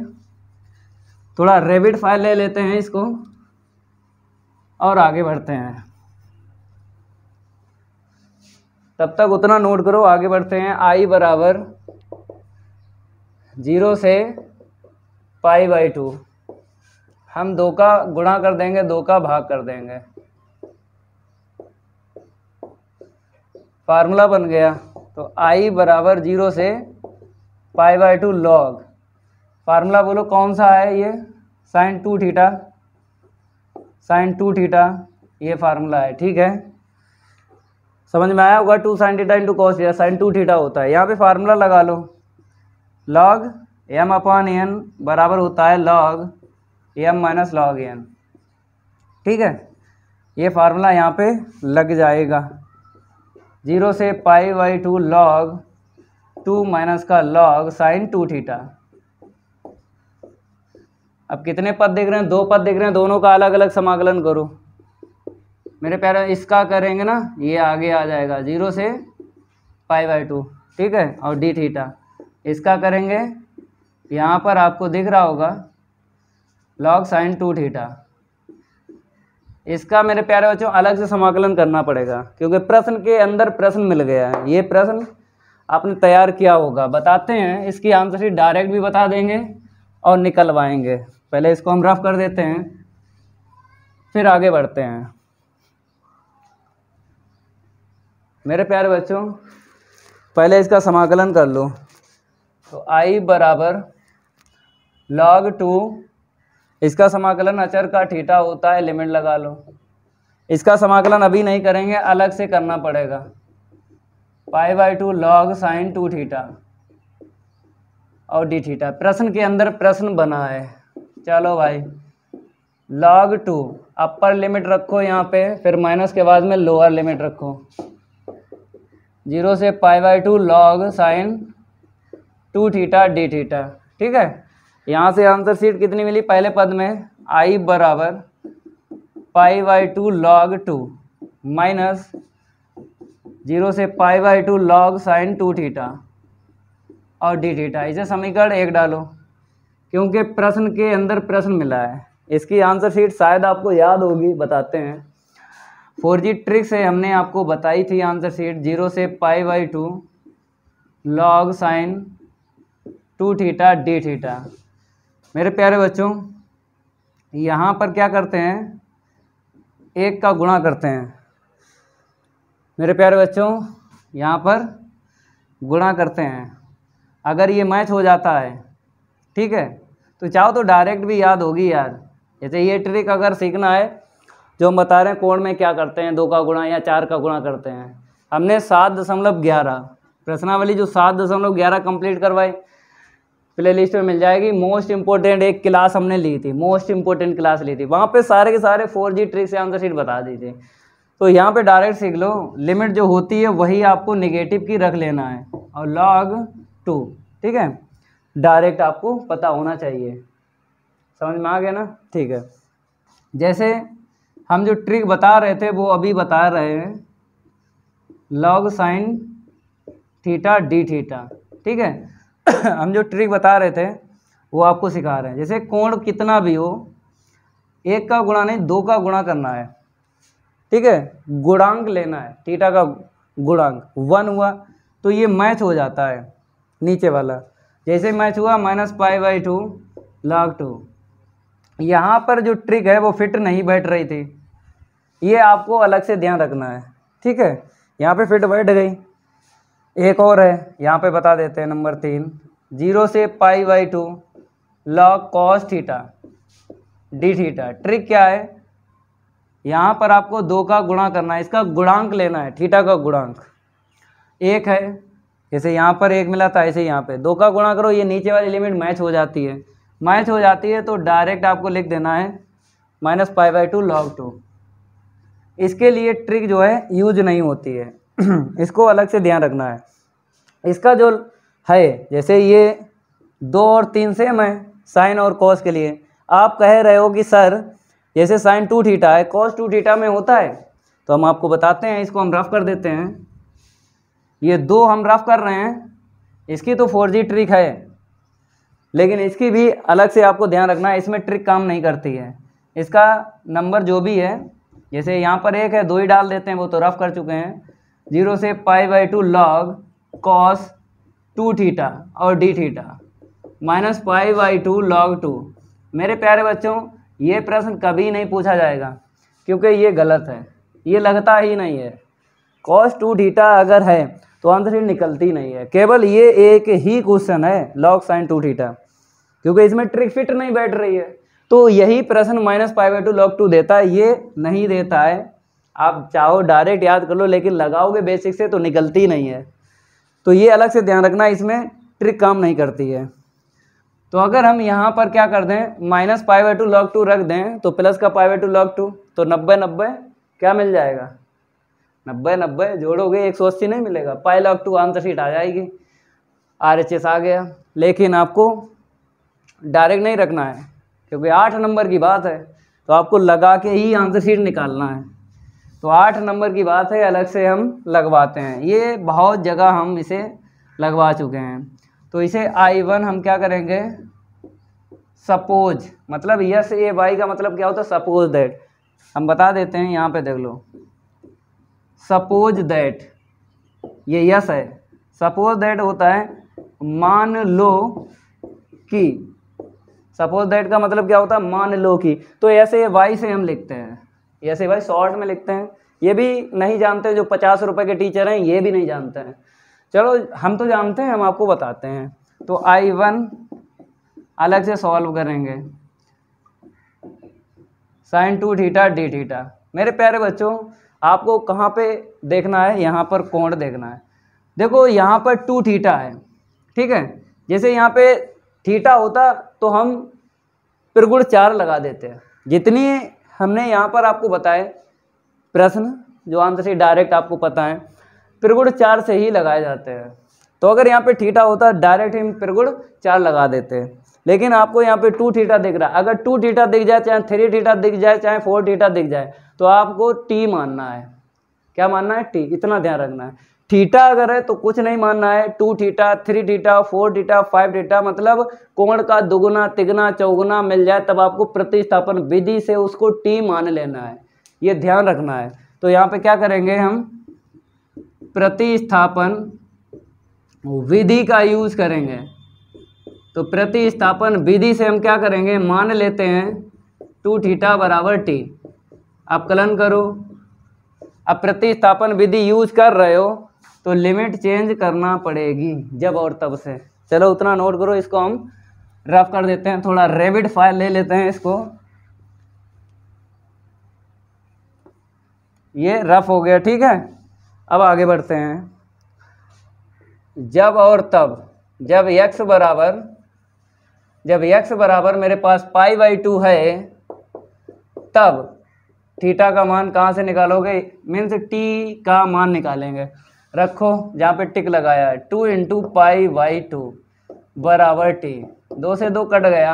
थोड़ा रेबिड फाइल ले लेते हैं इसको और आगे बढ़ते हैं तब तक उतना नोट करो आगे बढ़ते हैं आई बराबर जीरो से पाई बाई टू हम दो का गुणा कर देंगे दो का भाग कर देंगे फार्मूला बन गया तो आई बराबर जीरो से pi by two log formula बोलो कौन सा है ये sine two theta sine two theta ये फार्मूला है ठीक है समझ में आया होगा two sine theta into cos theta sine two theta होता है यहाँ पे फार्मूला लगा लो लॉग एम अपॉन एन बराबर होता है log m minus log n ठीक है ये फार्मूला यहाँ पे लग जाएगा जीरो से pi by two log two minus का लॉग साइन टू थीटा अब कितने पद देख रहे हैं दो पद देख रहे हैं दोनों का अलग अलग समाकलन करो मेरे प्यारे इसका करेंगे ना ये आगे आ जाएगा जीरो से पाई बाई टू ठीक है और डी थीटा इसका करेंगे यहाँ पर आपको दिख रहा होगा लॉग साइन टू थीटा इसका मेरे प्यारे बच्चों अलग से समाकलन करना पड़ेगा क्योंकि प्रश्न के अंदर प्रश्न मिल गया है ये प्रश्न आपने तैयार किया होगा बताते हैं इसकी आंसर ही डायरेक्ट भी बता देंगे और निकलवाएंगे पहले इसको हम रफ कर देते हैं फिर आगे बढ़ते हैं मेरे प्यारे बच्चों पहले इसका समाकलन कर लो तो आई बराबर लॉग टू इसका समाकलन अचर का ठीठा होता है लिमिट लगा लो इसका समाकलन अभी नहीं करेंगे अलग से करना पड़ेगा pi by two log sine two theta और डी ठीठा प्रश्न के अंदर प्रश्न बना है चलो भाई लॉग टू अपर लिमिट रखो यहाँ पे फिर माइनस के बाद में लोअर लिमिट रखो जीरो से pi by two log sine two theta d theta ठीक है यहाँ से आंसर सीट कितनी मिली पहले पद में आई बराबर pi by two log two minus zero से pi by two log sine two theta और डी थीटा इसे समीकरण एक डालो क्योंकि प्रश्न के अंदर प्रश्न मिला है इसकी आंसर शीट शायद आपको याद होगी बताते हैं फोर जी ट्रिक्स है हमने आपको बताई थी आंसर शीट जीरो से pi by two log sine two theta d theta मेरे प्यारे बच्चों यहाँ पर क्या करते हैं एक का गुणा करते हैं मेरे प्यारे बच्चों यहाँ पर गुणा करते हैं अगर ये मैच हो जाता है ठीक है तो चाहो तो डायरेक्ट भी याद होगी यार जैसे ये ट्रिक अगर सीखना है जो हम बता रहे हैं कोण में क्या करते हैं दो का गुणा या चार का गुणा करते हैं हमने सात दशमलव ग्यारह प्रश्नावली जो सात दशमलव ग्यारह कंप्लीट करवाई प्ले लिस्ट में मिल जाएगी मोस्ट इंपॉर्टेंट एक क्लास हमने ली थी मोस्ट इंपॉर्टेंट क्लास ली थी वहाँ पे सारे के सारे फोर जी ट्रिक से आंसर शीट बता दी थी तो यहाँ पे डायरेक्ट सीख लो लिमिट जो होती है वही आपको निगेटिव की रख लेना है और लॉग टू ठीक है डायरेक्ट आपको पता होना चाहिए समझ में आ गया ना ठीक है जैसे हम जो ट्रिक बता रहे थे वो अभी बता रहे हैं log sine theta d theta ठीक है हम जो ट्रिक बता रहे थे वो आपको सिखा रहे हैं जैसे कोण कितना भी हो एक का गुणा नहीं दो का गुणा करना है ठीक है गुणांक लेना है थीटा का गुणांक वन हुआ तो ये मैच हो जाता है नीचे वाला जैसे मैच हुआ minus pi by two log two यहाँ पर जो ट्रिक है वो फिट नहीं बैठ रही थी ये आपको अलग से ध्यान रखना है ठीक है यहाँ पे फिट बैठ गई एक और है यहाँ पे बता देते हैं नंबर तीन जीरो से pi by two log cos theta d theta trick क्या है यहाँ पर आपको दो का गुणा करना है इसका गुणांक लेना है थीटा का गुणांक एक है जैसे यहाँ पर एक मिला था ऐसे यहाँ पे दो का गुणा करो ये नीचे वाली लिमिट मैच हो जाती है मैच हो जाती है तो डायरेक्ट आपको लिख देना है minus five by two log two इसके लिए ट्रिक जो है यूज नहीं होती है इसको अलग से ध्यान रखना है इसका जो है जैसे ये दो और तीन सेम है साइन और कॉस के लिए आप कह रहे हो कि सर जैसे साइन टू थीटा है कॉस टू थीटा में होता है तो हम आपको बताते हैं इसको हम रफ कर देते हैं ये दो हम रफ कर रहे हैं इसकी तो फोर जी ट्रिक है लेकिन इसकी भी अलग से आपको ध्यान रखना है इसमें ट्रिक काम नहीं करती है इसका नंबर जो भी है जैसे यहाँ पर एक है दो ही डाल देते हैं वो तो रफ कर चुके हैं जीरो से pi by two log cos two theta और d theta minus pi by two log two मेरे प्यारे बच्चों ये प्रश्न कभी नहीं पूछा जाएगा क्योंकि ये गलत है ये लगता ही नहीं है कॉस टू थीटा अगर है तो आंसर ये निकलती नहीं है केवल ये एक ही क्वेश्चन है लॉक साइन टू थीटा क्योंकि इसमें ट्रिक फिट नहीं बैठ रही है तो यही प्रश्न minus five by two log two देता है ये नहीं देता है आप चाहो डायरेक्ट याद कर लो लेकिन लगाओगे बेसिक से तो निकलती नहीं है तो ये अलग से ध्यान रखना इसमें ट्रिक काम नहीं करती है तो अगर हम यहाँ पर क्या कर दें minus five by two log two रख दें तो प्लस का five by two log two तो नब्बे नब्बे क्या मिल जाएगा नब्बे नब्बे जोड़ोगे एक सौ अस्सी नहीं मिलेगा पायलॉग टू आंसर शीट आ जाएगी आर एच एस आ गया लेकिन आपको डायरेक्ट नहीं रखना है क्योंकि आठ नंबर की बात है तो आपको लगा के ही आंसर शीट निकालना है तो आठ नंबर की बात है अलग से हम लगवाते हैं ये बहुत जगह हम इसे लगवा चुके हैं तो इसे आई वन हम क्या करेंगे सपोज मतलब यस ए वाई का मतलब क्या होता है सपोज दैट हम बता देते हैं यहाँ पे देख लो सपोज दैट ये यस है सपोज दैट होता है मान लो कि सपोज दैट का मतलब क्या होता है मान लो कि तो ऐसे वाई से हम लिखते हैं ऐसे वाई शॉर्ट में लिखते हैं ये भी नहीं जानते जो पचास रुपए के टीचर हैं ये भी नहीं जानते हैं चलो हम तो जानते हैं हम आपको बताते हैं तो आई वन अलग से सॉल्व करेंगे sine two theta d theta मेरे प्यारे बच्चों आपको कहाँ पे देखना है यहाँ पर कोण देखना है देखो यहाँ पर टू थीटा है ठीक है जैसे यहाँ पे थीटा होता तो हम प्रगुण चार लगा देते हैं जितनी हमने यहाँ पर आपको बताए प्रश्न जो आंसर से डायरेक्ट आपको पता है प्रगुण चार से ही लगाए जाते हैं तो अगर यहाँ पे थीटा होता डायरेक्ट हम प्रगुण चार लगा देते हैं लेकिन आपको यहाँ पे टू थीटा दिख रहा है अगर टू थीटा दिख जाए चाहे थ्री थीटा दिख जाए चाहे फोर थीटा दिख जाए तो आपको टी मानना है क्या मानना है टी इतना ध्यान रखना है थीटा अगर है तो कुछ नहीं मानना है two theta three theta four theta five theta मतलब कोण का दुगुना तिगुना चौगुना मिल जाए तब आपको प्रतिस्थापन विधि से उसको टी मान लेना है ये ध्यान रखना है तो यहाँ पे क्या करेंगे हम प्रतिस्थापन विधि का यूज करेंगे तो प्रतिस्थापन विधि से हम क्या करेंगे मान लेते हैं टू थीटा बराबर टी आप कलन करो अब प्रतिस्थापन विधि यूज कर रहे हो तो लिमिट चेंज करना पड़ेगी जब और तब से चलो उतना नोट करो इसको हम रफ कर देते हैं थोड़ा रेबिड फाइल ले लेते हैं इसको ये रफ हो गया ठीक है अब आगे बढ़ते हैं जब और तब जब यक्स बराबर जब यक्स बराबर मेरे पास पाई बाई टू है तब थीटा का मान कहाँ से निकालोगे मीन्स टी का मान निकालेंगे रखो जहाँ पे टिक लगाया है two into pi by two बराबर टी दो से दो कट गया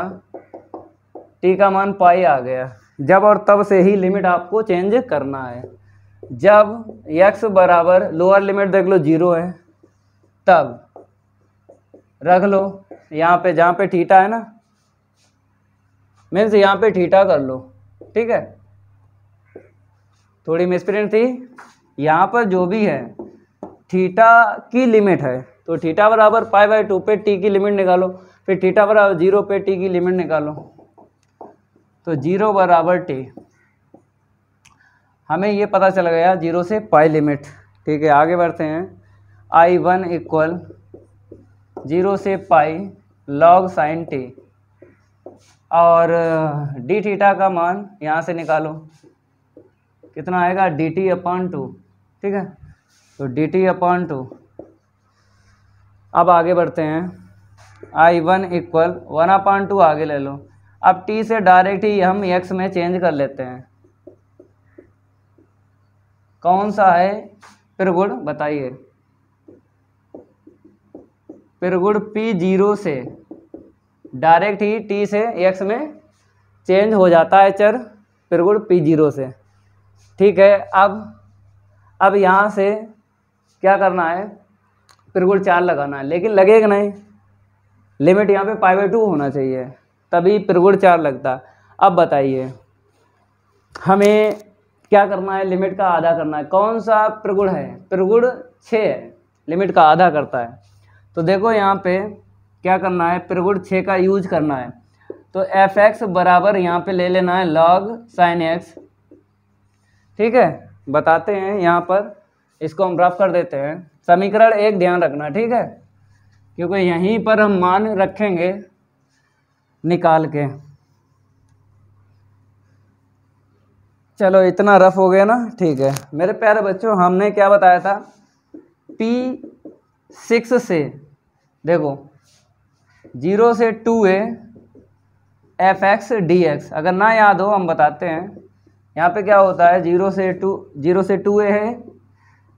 टी का मान पाई आ गया जब और तब से ही लिमिट आपको चेंज करना है जब एक्स बराबर लोअर लिमिट देख लो जीरो है तब रख लो यहाँ पे जहाँ पे ठीटा है ना मीन्स यहाँ पे थीटा कर लो ठीक है थोड़ी मिसप्रिंट थी यहाँ पर जो भी है थीटा की लिमिट है तो थीटा बराबर पाई बाई टू पे टी की लिमिट निकालो फिर थीटा बराबर जीरो पे टी की लिमिट निकालो तो जीरो बराबर टी हमें ये पता चल गया जीरो से पाई लिमिट ठीक है आगे बढ़ते हैं आई वन इक्वल जीरो से पाई लॉग साइन टी और डी थीटा का मान यहाँ से निकालो कितना आएगा डी टी अपॉन टू ठीक है तो डी टी अपॉन टू अब आगे बढ़ते हैं I one equal one upon two आगे ले लो अब टी से डायरेक्ट ही हम एक्स में चेंज कर लेते हैं कौन सा है पिरगुड़ बताइए पिरगुड़ पी जीरो से डायरेक्ट ही टी से एक्स में चेंज हो जाता है चर पिरगुड़ पी जीरो से ठीक है अब अब यहाँ से क्या करना है त्रिगुण चार लगाना है लेकिन लगेगा नहीं लिमिट यहाँ पे पाई बाई टू होना चाहिए तभी त्रिगुण चार लगता अब बताइए हमें क्या करना है लिमिट का आधा करना है कौन सा प्रगुण है प्रगुण छः है लिमिट का आधा करता है तो देखो यहाँ पे क्या करना है प्रगुण छः का यूज करना है तो एफ एक्स बराबर यहाँ पे ले लेना है लॉग साइन एक्स ठीक है बताते हैं यहाँ पर इसको हम रफ कर देते हैं समीकरण एक ध्यान रखना ठीक है क्योंकि यहीं पर हम मान रखेंगे निकाल के चलो इतना रफ हो गया ना ठीक है मेरे प्यारे बच्चों हमने क्या बताया था पी सिक्स से देखो जीरो से two a f x d x अगर ना याद हो हम बताते हैं यहाँ पे क्या होता है जीरो से टू जीरो से टू ए है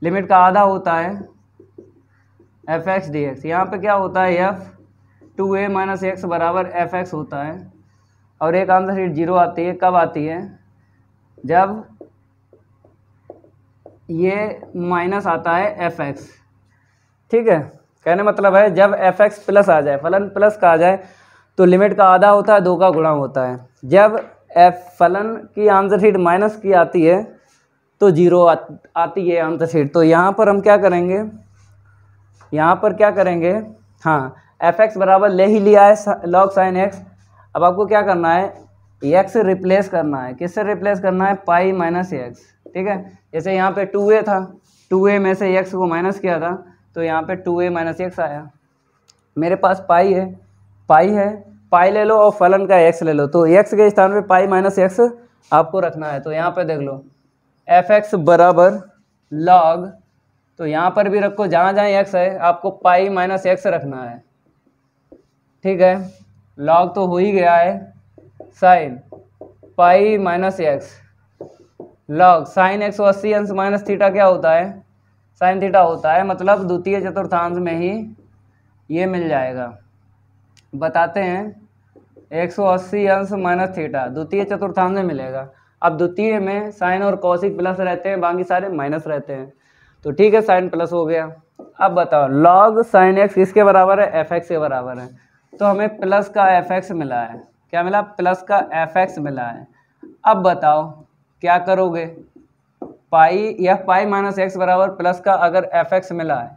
लिमिट का आधा होता है एफ एक्स डी एक्स यहाँ पर क्या होता है f two a minus x बराबर एफ एक्स होता है और एक आंसर शीट जीरो आती है कब आती है जब ये माइनस आता है एफ एक्स ठीक है कहने मतलब है जब एफ एक्स प्लस आ जाए फलन प्लस का आ जाए तो लिमिट का आधा होता है दो का गुणा होता है जब एफ फलन की आंसर शीट माइनस की आती है तो जीरो आ, आती है आंसर शीट तो यहाँ पर हम क्या करेंगे यहाँ पर क्या करेंगे हाँ एफ एक्स बराबर ले ही लिया है लॉग साइन एक्स अब आपको क्या करना है एक्स रिप्लेस करना है किससे रिप्लेस करना है पाई माइनस एक्स ठीक है जैसे यहाँ पे टू ए था टू ए में से एक्स को माइनस किया था तो यहाँ पे टू ए माइनस एक्स आया मेरे पास पाई है पाई है पाई ले लो और फलन का एक्स ले लो तो एक्स के स्थान पे पाई माइनस एक्स आपको रखना है तो यहाँ पे देख लो एफ एक्स बराबर लॉग तो यहाँ पर भी रखो जहाँ जहाँ एक्स है आपको पाई माइनस एक्स रखना है ठीक है लॉग तो हो ही गया है sine pi minus x log sine x अस्सी अंश माइनस थीटा क्या होता है साइन थीटा होता है मतलब द्वितीय चतुर्थांश में ही ये मिल जाएगा बताते हैं 180 अंश माइनस थीटा द्वितीय चतुर्थांश में मिलेगा अब द्वितीय में साइन और कौशिक प्लस रहते हैं बाकी सारे माइनस रहते हैं तो ठीक है साइन प्लस हो गया अब बताओ लॉग साइन एक्स किसके बराबर है एफ एक्स के बराबर है तो हमें प्लस का एफ एक्स मिला है क्या मिला प्लस का एफ एक्स मिला है अब बताओ क्या करोगे पाई या पाई माइनस एक्स बराबर प्लस का अगर एफ एक्स मिला है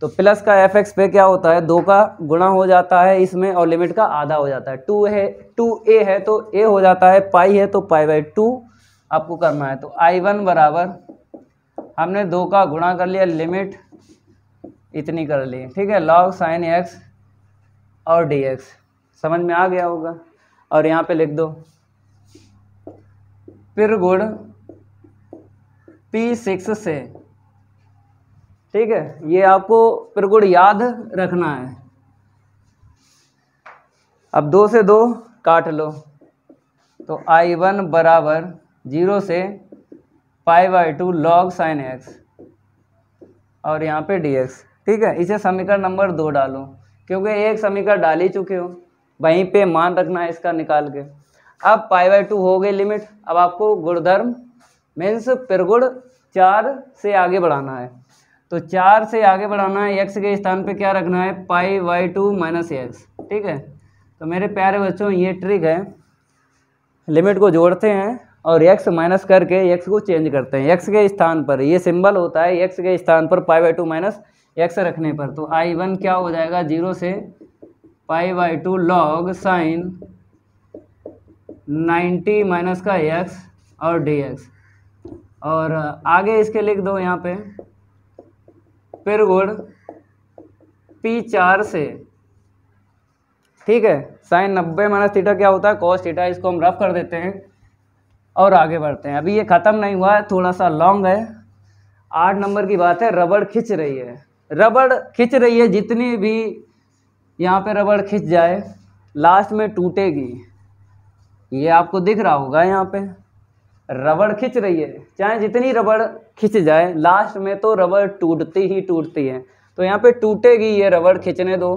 तो प्लस का एफ एक्स पे क्या होता है दो का गुणा हो जाता है इसमें और लिमिट का आधा हो जाता है टू है टू ए है तो ए हो जाता है पाई है तो पाई बाई टू आपको करना है तो आई वन बराबर हमने दो का गुणा कर लिया लिमिट इतनी कर ली ठीक है लॉग साइन एक्स और डी एक्स समझ में आ गया होगा और यहाँ पे लिख दो फिर गुड़ पी सिक्स से ठीक है ये आपको प्रगुण याद रखना है अब दो से दो काट लो तो आई वन बराबर जीरो से pi by two log sine x और यहाँ पे डी एक्स ठीक है इसे समीकरण नंबर दो डालो क्योंकि एक समीकरण डाल ही चुके हो वहीं पे मान रखना है इसका निकाल के अब पाई बाई टू हो गई लिमिट अब आपको गुणधर्म मीन्स प्रगुण चार से आगे बढ़ाना है तो चार से आगे बढ़ाना है एक्स के स्थान पे क्या रखना है pi by two minus x ठीक है तो मेरे प्यारे बच्चों ये ट्रिक है लिमिट को जोड़ते हैं और एक्स माइनस करके एक्स को चेंज करते हैं एक्स के स्थान पर ये सिंबल होता है एक्स के स्थान पर pi by two minus x रखने पर तो आई वन क्या हो जाएगा जीरो से pi by two log sine ninety minus का एक्स और डी एक्स और आगे इसके लिख दो यहाँ पे फिर गुड़ पी चार से ठीक है साइन नब्बे माइनस थीटा क्या होता है कॉस थीटा इसको हम रफ कर देते हैं और आगे बढ़ते हैं अभी ये ख़त्म नहीं हुआ है थोड़ा सा लॉन्ग है आठ नंबर की बात है रबड़ खिंच रही है रबड़ खिंच रही है जितनी भी यहाँ पे रबड़ खिंच जाए लास्ट में टूटेगी ये आपको दिख रहा होगा यहाँ पे रबड़ खिंच रही है चाहे जितनी रबड़ खिंच जाए लास्ट में तो रबड़ टूटती ही टूटती है तो यहाँ पे टूटेगी ये रबड़ खींचने दो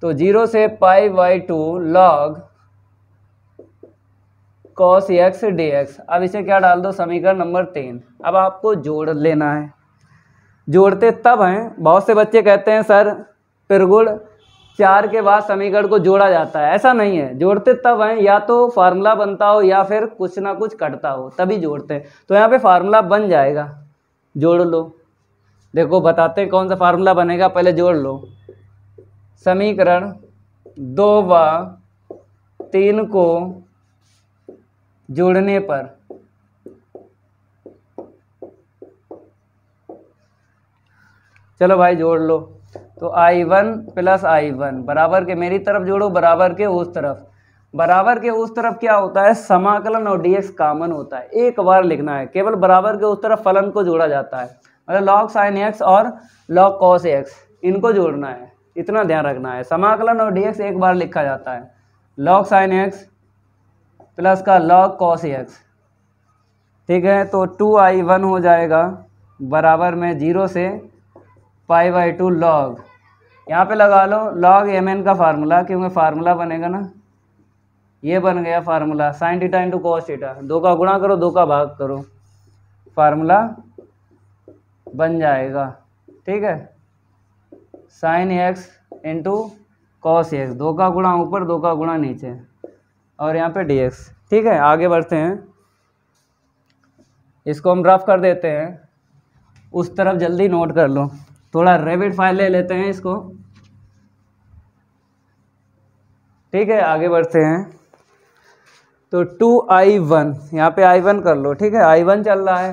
तो जीरो से pi by two log cos x d x अब इसे क्या डाल दो समीकरण नंबर तीन अब आपको जोड़ लेना है जोड़ते तब हैं बहुत से बच्चे कहते हैं सर त्रिगुण चार के बाद समीकरण को जोड़ा जाता है ऐसा नहीं है जोड़ते तब हैं या तो फार्मूला बनता हो या फिर कुछ ना कुछ कटता हो तभी जोड़ते हैं तो यहाँ पे फार्मूला बन जाएगा जोड़ लो देखो बताते हैं कौन सा फार्मूला बनेगा पहले जोड़ लो समीकरण दो व तीन को जोड़ने पर चलो भाई जोड़ लो तो I one plus I one बराबर के मेरी तरफ जोड़ो बराबर के उस तरफ बराबर के उस तरफ क्या होता है समाकलन और डीएक्स कॉमन होता है एक बार लिखना है केवल बराबर के उस तरफ फलन को जोड़ा जाता है मतलब लॉग साइन एक्स और लॉग कॉस एक्स इनको जोड़ना है इतना ध्यान रखना है समाकलन और डीएक्स एक बार लिखा जाता है लॉग साइन एक्स प्लस का लॉग कॉस एक्स ठीक है तो टू आई वन हो जाएगा बराबर में जीरो से पाई बाई टू लॉग यहाँ पे लगा लो लॉग एम एन का फार्मूला क्योंकि फार्मूला बनेगा ना ये बन गया formula sine theta into cos theta दो का गुणा करो दो का भाग करो फार्मूला बन जाएगा ठीक है sine x into cos x दो का गुणा ऊपर दो का गुणा नीचे और यहाँ पे डी एक्स ठीक है आगे बढ़ते हैं इसको हम ड्राफ कर देते हैं उस तरफ जल्दी नोट कर लो थोड़ा रेविड फाइल ले लेते हैं इसको ठीक है आगे बढ़ते हैं तो टू आई वन यहाँ पे आई वन कर लो ठीक है आई वन चल रहा है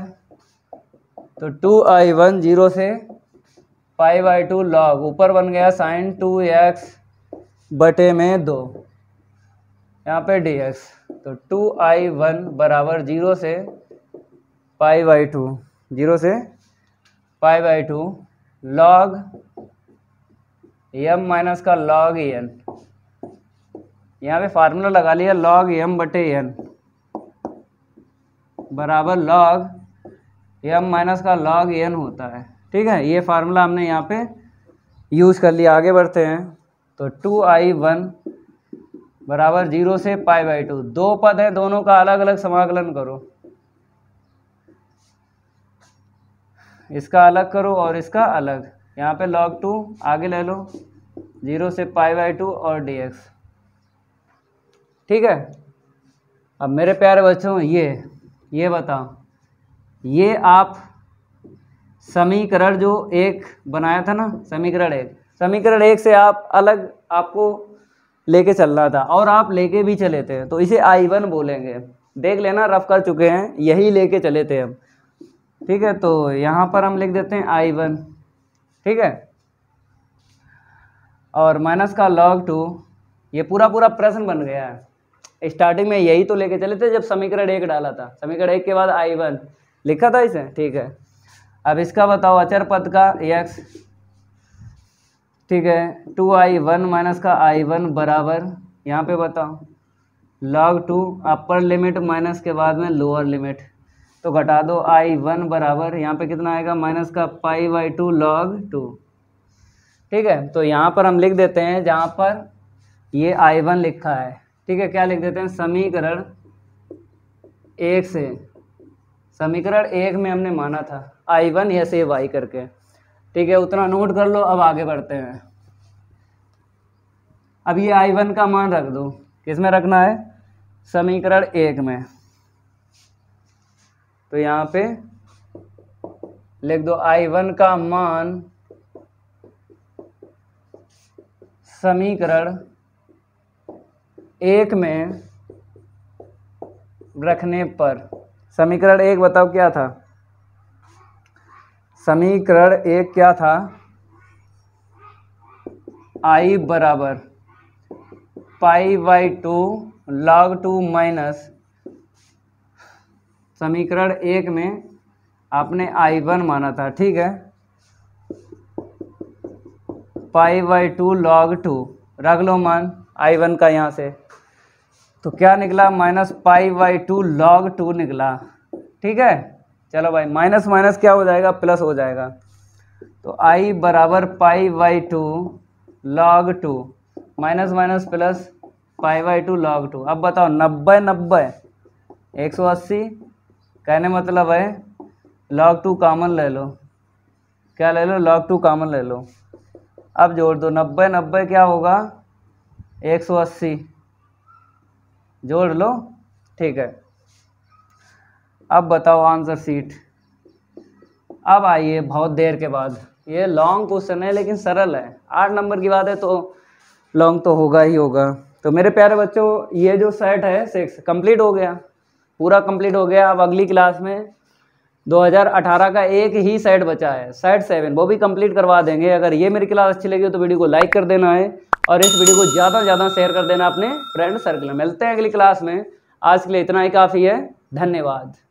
तो टू आई वन जीरो से पाई बाई टू लॉग ऊपर बन गया साइन टू एक्स बटे में दो यहाँ पे डी एक्स तो टू आई वन बराबर जीरो से पाई बाई टू जीरो से pi by two log m minus का लॉग एन यहाँ पे फार्मूला लगा लिया लॉग एम बटे एन बराबर लॉग एम माइनस का लॉग एन होता है ठीक है ये फार्मूला हमने यहाँ पे यूज़ कर लिया आगे बढ़ते हैं तो टू आई वन बराबर जीरो से पाई बाई टू दो पद हैं दोनों का अलग अलग समाकलन करो इसका अलग करो और इसका अलग यहाँ पे लॉग टू आगे ले लो जीरो से पाई बाई टू और डी एक्स ठीक है अब मेरे प्यारे बच्चों ये ये बताओ ये आप समीकरण जो एक बनाया था ना समीकरण एक समीकरण एक से आप अलग आपको लेके चलना था और आप लेके भी चले थे तो इसे आई वन बोलेंगे देख लेना रफ कर चुके हैं यही लेके चले थे हम ठीक है तो यहाँ पर हम लिख देते हैं आई वन ठीक है और माइनस का लॉग टू ये पूरा पूरा प्रश्न बन गया है स्टार्टिंग में यही तो लेके चले थे जब समीकरण एक डाला था समीकरण एक के बाद आई वन लिखा था इसे ठीक है अब इसका बताओ अचर पद का एक्स ठीक है टू आई वन माइनस का आई वन बराबर यहाँ पे बताओ log two upper limit minus के बाद में लोअर लिमिट तो घटा दो आई वन बराबर यहाँ पे कितना आएगा माइनस का pi by two log two ठीक है तो यहाँ पर हम लिख देते हैं जहाँ पर ये आई वन लिखा है ठीक है क्या लिख देते हैं समीकरण एक से समीकरण एक में हमने माना था आई वन एस ए वाई करके ठीक है उतना नोट कर लो अब आगे बढ़ते हैं अब ये आई वन का मान रख दो किस में रखना है समीकरण एक में तो यहाँ पे लिख दो आई वन का मान समीकरण एक में रखने पर समीकरण एक बताओ क्या था समीकरण एक क्या था आई बराबर pi by two log two minus समीकरण एक में आपने आई वन माना था ठीक है pi by two log two रख लो मान आई वन का यहाँ से तो क्या निकला minus pi by two log two निकला ठीक है चलो भाई माइनस माइनस क्या हो जाएगा प्लस हो जाएगा तो आई बराबर pi by two log two minus minus plus pi by two log two अब बताओ नब्बे नब्बे एक सौ अस्सी कहने मतलब है लॉग टू कामन ले लो क्या ले लो लॉग टू कामन ले लो अब जोड़ दो नब्बे नब्बे क्या होगा एक सौ अस्सी जोड़ लो ठीक है अब बताओ आंसर सीट अब आइए बहुत देर के बाद ये लॉन्ग क्वेश्चन है लेकिन सरल है आठ नंबर की बात है तो लॉन्ग तो होगा ही होगा तो मेरे प्यारे बच्चों ये जो सेट है सिक्स कंप्लीट हो गया पूरा कंप्लीट हो गया अब अगली क्लास में 2018 का एक ही सेट बचा है सेट सेवन वो भी कंप्लीट करवा देंगे अगर ये मेरी क्लास अच्छी लगी हो तो वीडियो को लाइक कर देना है और इस वीडियो को ज़्यादा से ज़्यादा शेयर कर देना अपने फ्रेंड सर्कल में मिलते हैं अगली क्लास में आज के लिए इतना ही काफ़ी है धन्यवाद